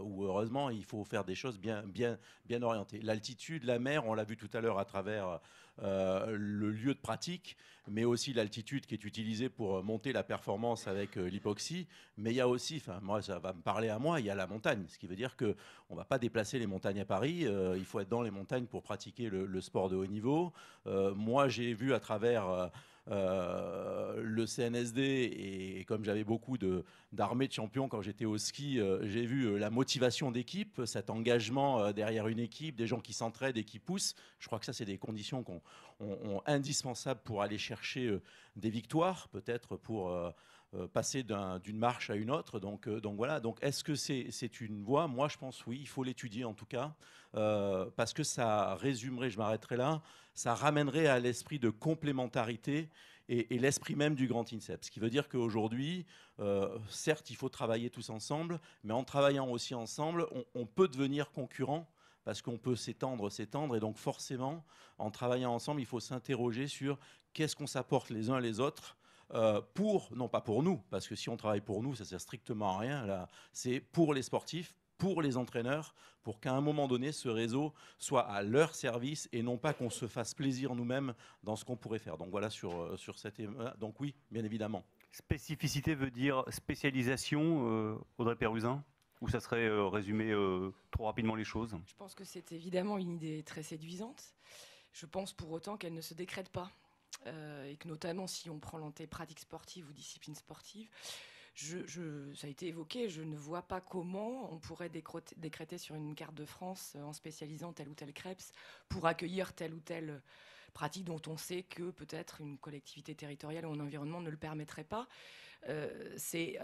Speaker 16: ou heureusement, il faut faire des choses bien, bien, bien orientées. L'altitude, la mer, on l'a vu tout à l'heure à travers euh, le lieu de pratique, mais aussi l'altitude qui est utilisée pour euh, monter la performance avec euh, l'hypoxie. Mais il y a aussi, enfin moi ça va me parler à moi, il y a la montagne, ce qui veut dire qu'on ne va pas déplacer les montagnes à Paris, il faut être dans les montagnes pour pratiquer le, sport de haut niveau. moi j'ai vu à travers... Euh, le CNSD, et, comme j'avais beaucoup d'armées de, champions quand j'étais au ski, euh, j'ai vu euh, la motivation d'équipe, cet engagement derrière une équipe, des gens qui s'entraident et qui poussent. Je crois que ça, c'est des conditions qu'on, on, indispensables pour aller chercher des victoires, peut-être pour... Euh, passer d'une marche à une autre. Donc, euh, donc voilà. Donc, est-ce que c'est une voie Moi, je pense oui. Il faut l'étudier en tout cas, euh, parce que ça résumerait. Je m'arrêterai là. Ça ramènerait à l'esprit de complémentarité et, l'esprit même du grand INSEP. Ce qui veut dire qu'aujourd'hui, certes, il faut travailler tous ensemble, mais en travaillant aussi ensemble, on, on peut devenir concurrent parce qu'on peut s'étendre, s'étendre. Et donc forcément, en travaillant ensemble, il faut s'interroger sur qu'est-ce qu'on s'apporte les uns les autres euh, pour, non pas pour nous, parce que si on travaille pour nous, ça sert strictement à rien, là, c'est pour les sportifs, pour les entraîneurs, pour qu'à un moment donné, ce réseau soit à leur service et non pas qu'on se fasse plaisir nous-mêmes dans ce qu'on pourrait faire. Donc voilà sur, euh, sur cette... Donc oui, bien évidemment.
Speaker 2: Spécificité veut dire spécialisation, euh, Audrey Perruzin Ou ça serait résumer trop rapidement les choses Je
Speaker 17: pense que c'est évidemment une idée très séduisante. Je pense pour autant qu'elle ne se décrète pas. Euh, et que notamment si on prend l'anté pratique sportive ou discipline sportive, je, ça a été évoqué, je ne vois pas comment on pourrait décréter sur une carte de France euh, en spécialisant tel ou telle crêpes pour accueillir telle ou telle pratique dont on sait que peut-être une collectivité territoriale ou un environnement ne le permettrait pas. Euh, c'est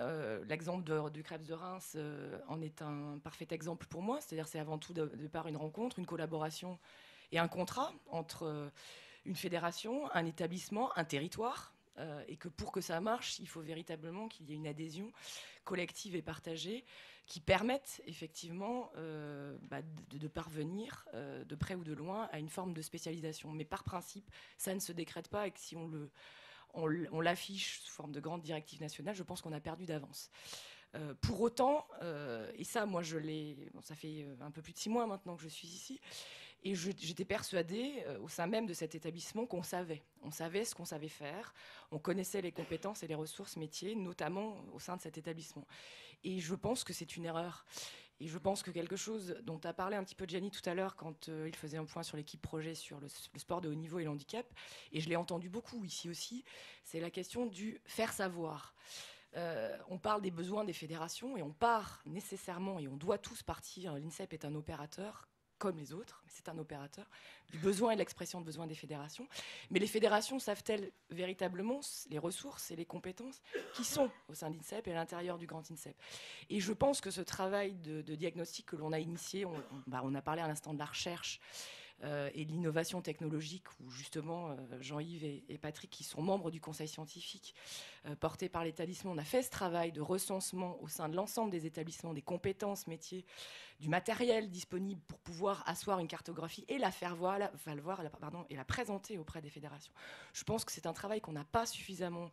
Speaker 17: l'exemple du crêpes de Reims en est un parfait exemple pour moi. C'est-à-dire, c'est avant tout de, par une rencontre, une collaboration et un contrat entre une fédération, un établissement, un territoire, euh, et que pour que ça marche, il faut véritablement qu'il y ait une adhésion collective et partagée qui permette effectivement euh, bah, de, parvenir, euh, de près ou de loin, à une forme de spécialisation. Mais par principe, ça ne se décrète pas et que si on le on l'affiche sous forme de grande directive nationale, je pense qu'on a perdu d'avance. pour autant, et ça, moi, je l'ai. ça fait un peu plus de six mois maintenant que je suis ici, et j'étais persuadée, euh, au sein même de cet établissement, qu'on savait. On savait ce qu'on savait faire, on connaissait les compétences et les ressources métiers, notamment au sein de cet établissement. Et je pense que c'est une erreur. Et je pense que quelque chose dont a parlé un petit peu Gianni tout à l'heure quand euh, il faisait un point sur l'équipe projet sur le, sport de haut niveau et handicap. et je l'ai entendu beaucoup ici aussi, c'est la question du faire savoir. Euh, on parle des besoins des fédérations et on part nécessairement, et on doit tous partir, l'INSEP est un opérateur comme les autres, mais c'est un opérateur, du besoin et de l'expression de besoin des fédérations. Mais les fédérations savent-elles véritablement les ressources et les compétences qui sont au sein d'INSEP et à l'intérieur du grand INSEP Et je pense que ce travail de, diagnostic que l'on a initié, on, on bah, a parlé à l'instant de la recherche, euh, et l'innovation technologique, où justement euh, Jean-Yves et, Patrick, qui sont membres du conseil scientifique euh, porté par l'établissement, on a fait ce travail de recensement au sein de l'ensemble des établissements, des compétences, métiers, du matériel disponible pour pouvoir asseoir une cartographie et la faire voir, la, et la présenter auprès des fédérations. Je pense que c'est un travail qu'on n'a pas suffisamment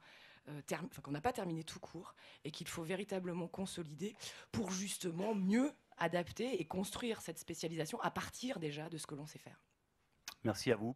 Speaker 17: qu'on n'a pas terminé tout court et qu'il faut véritablement consolider pour justement mieux adapter et construire cette spécialisation à partir déjà de ce que l'on sait faire.
Speaker 2: Merci à vous.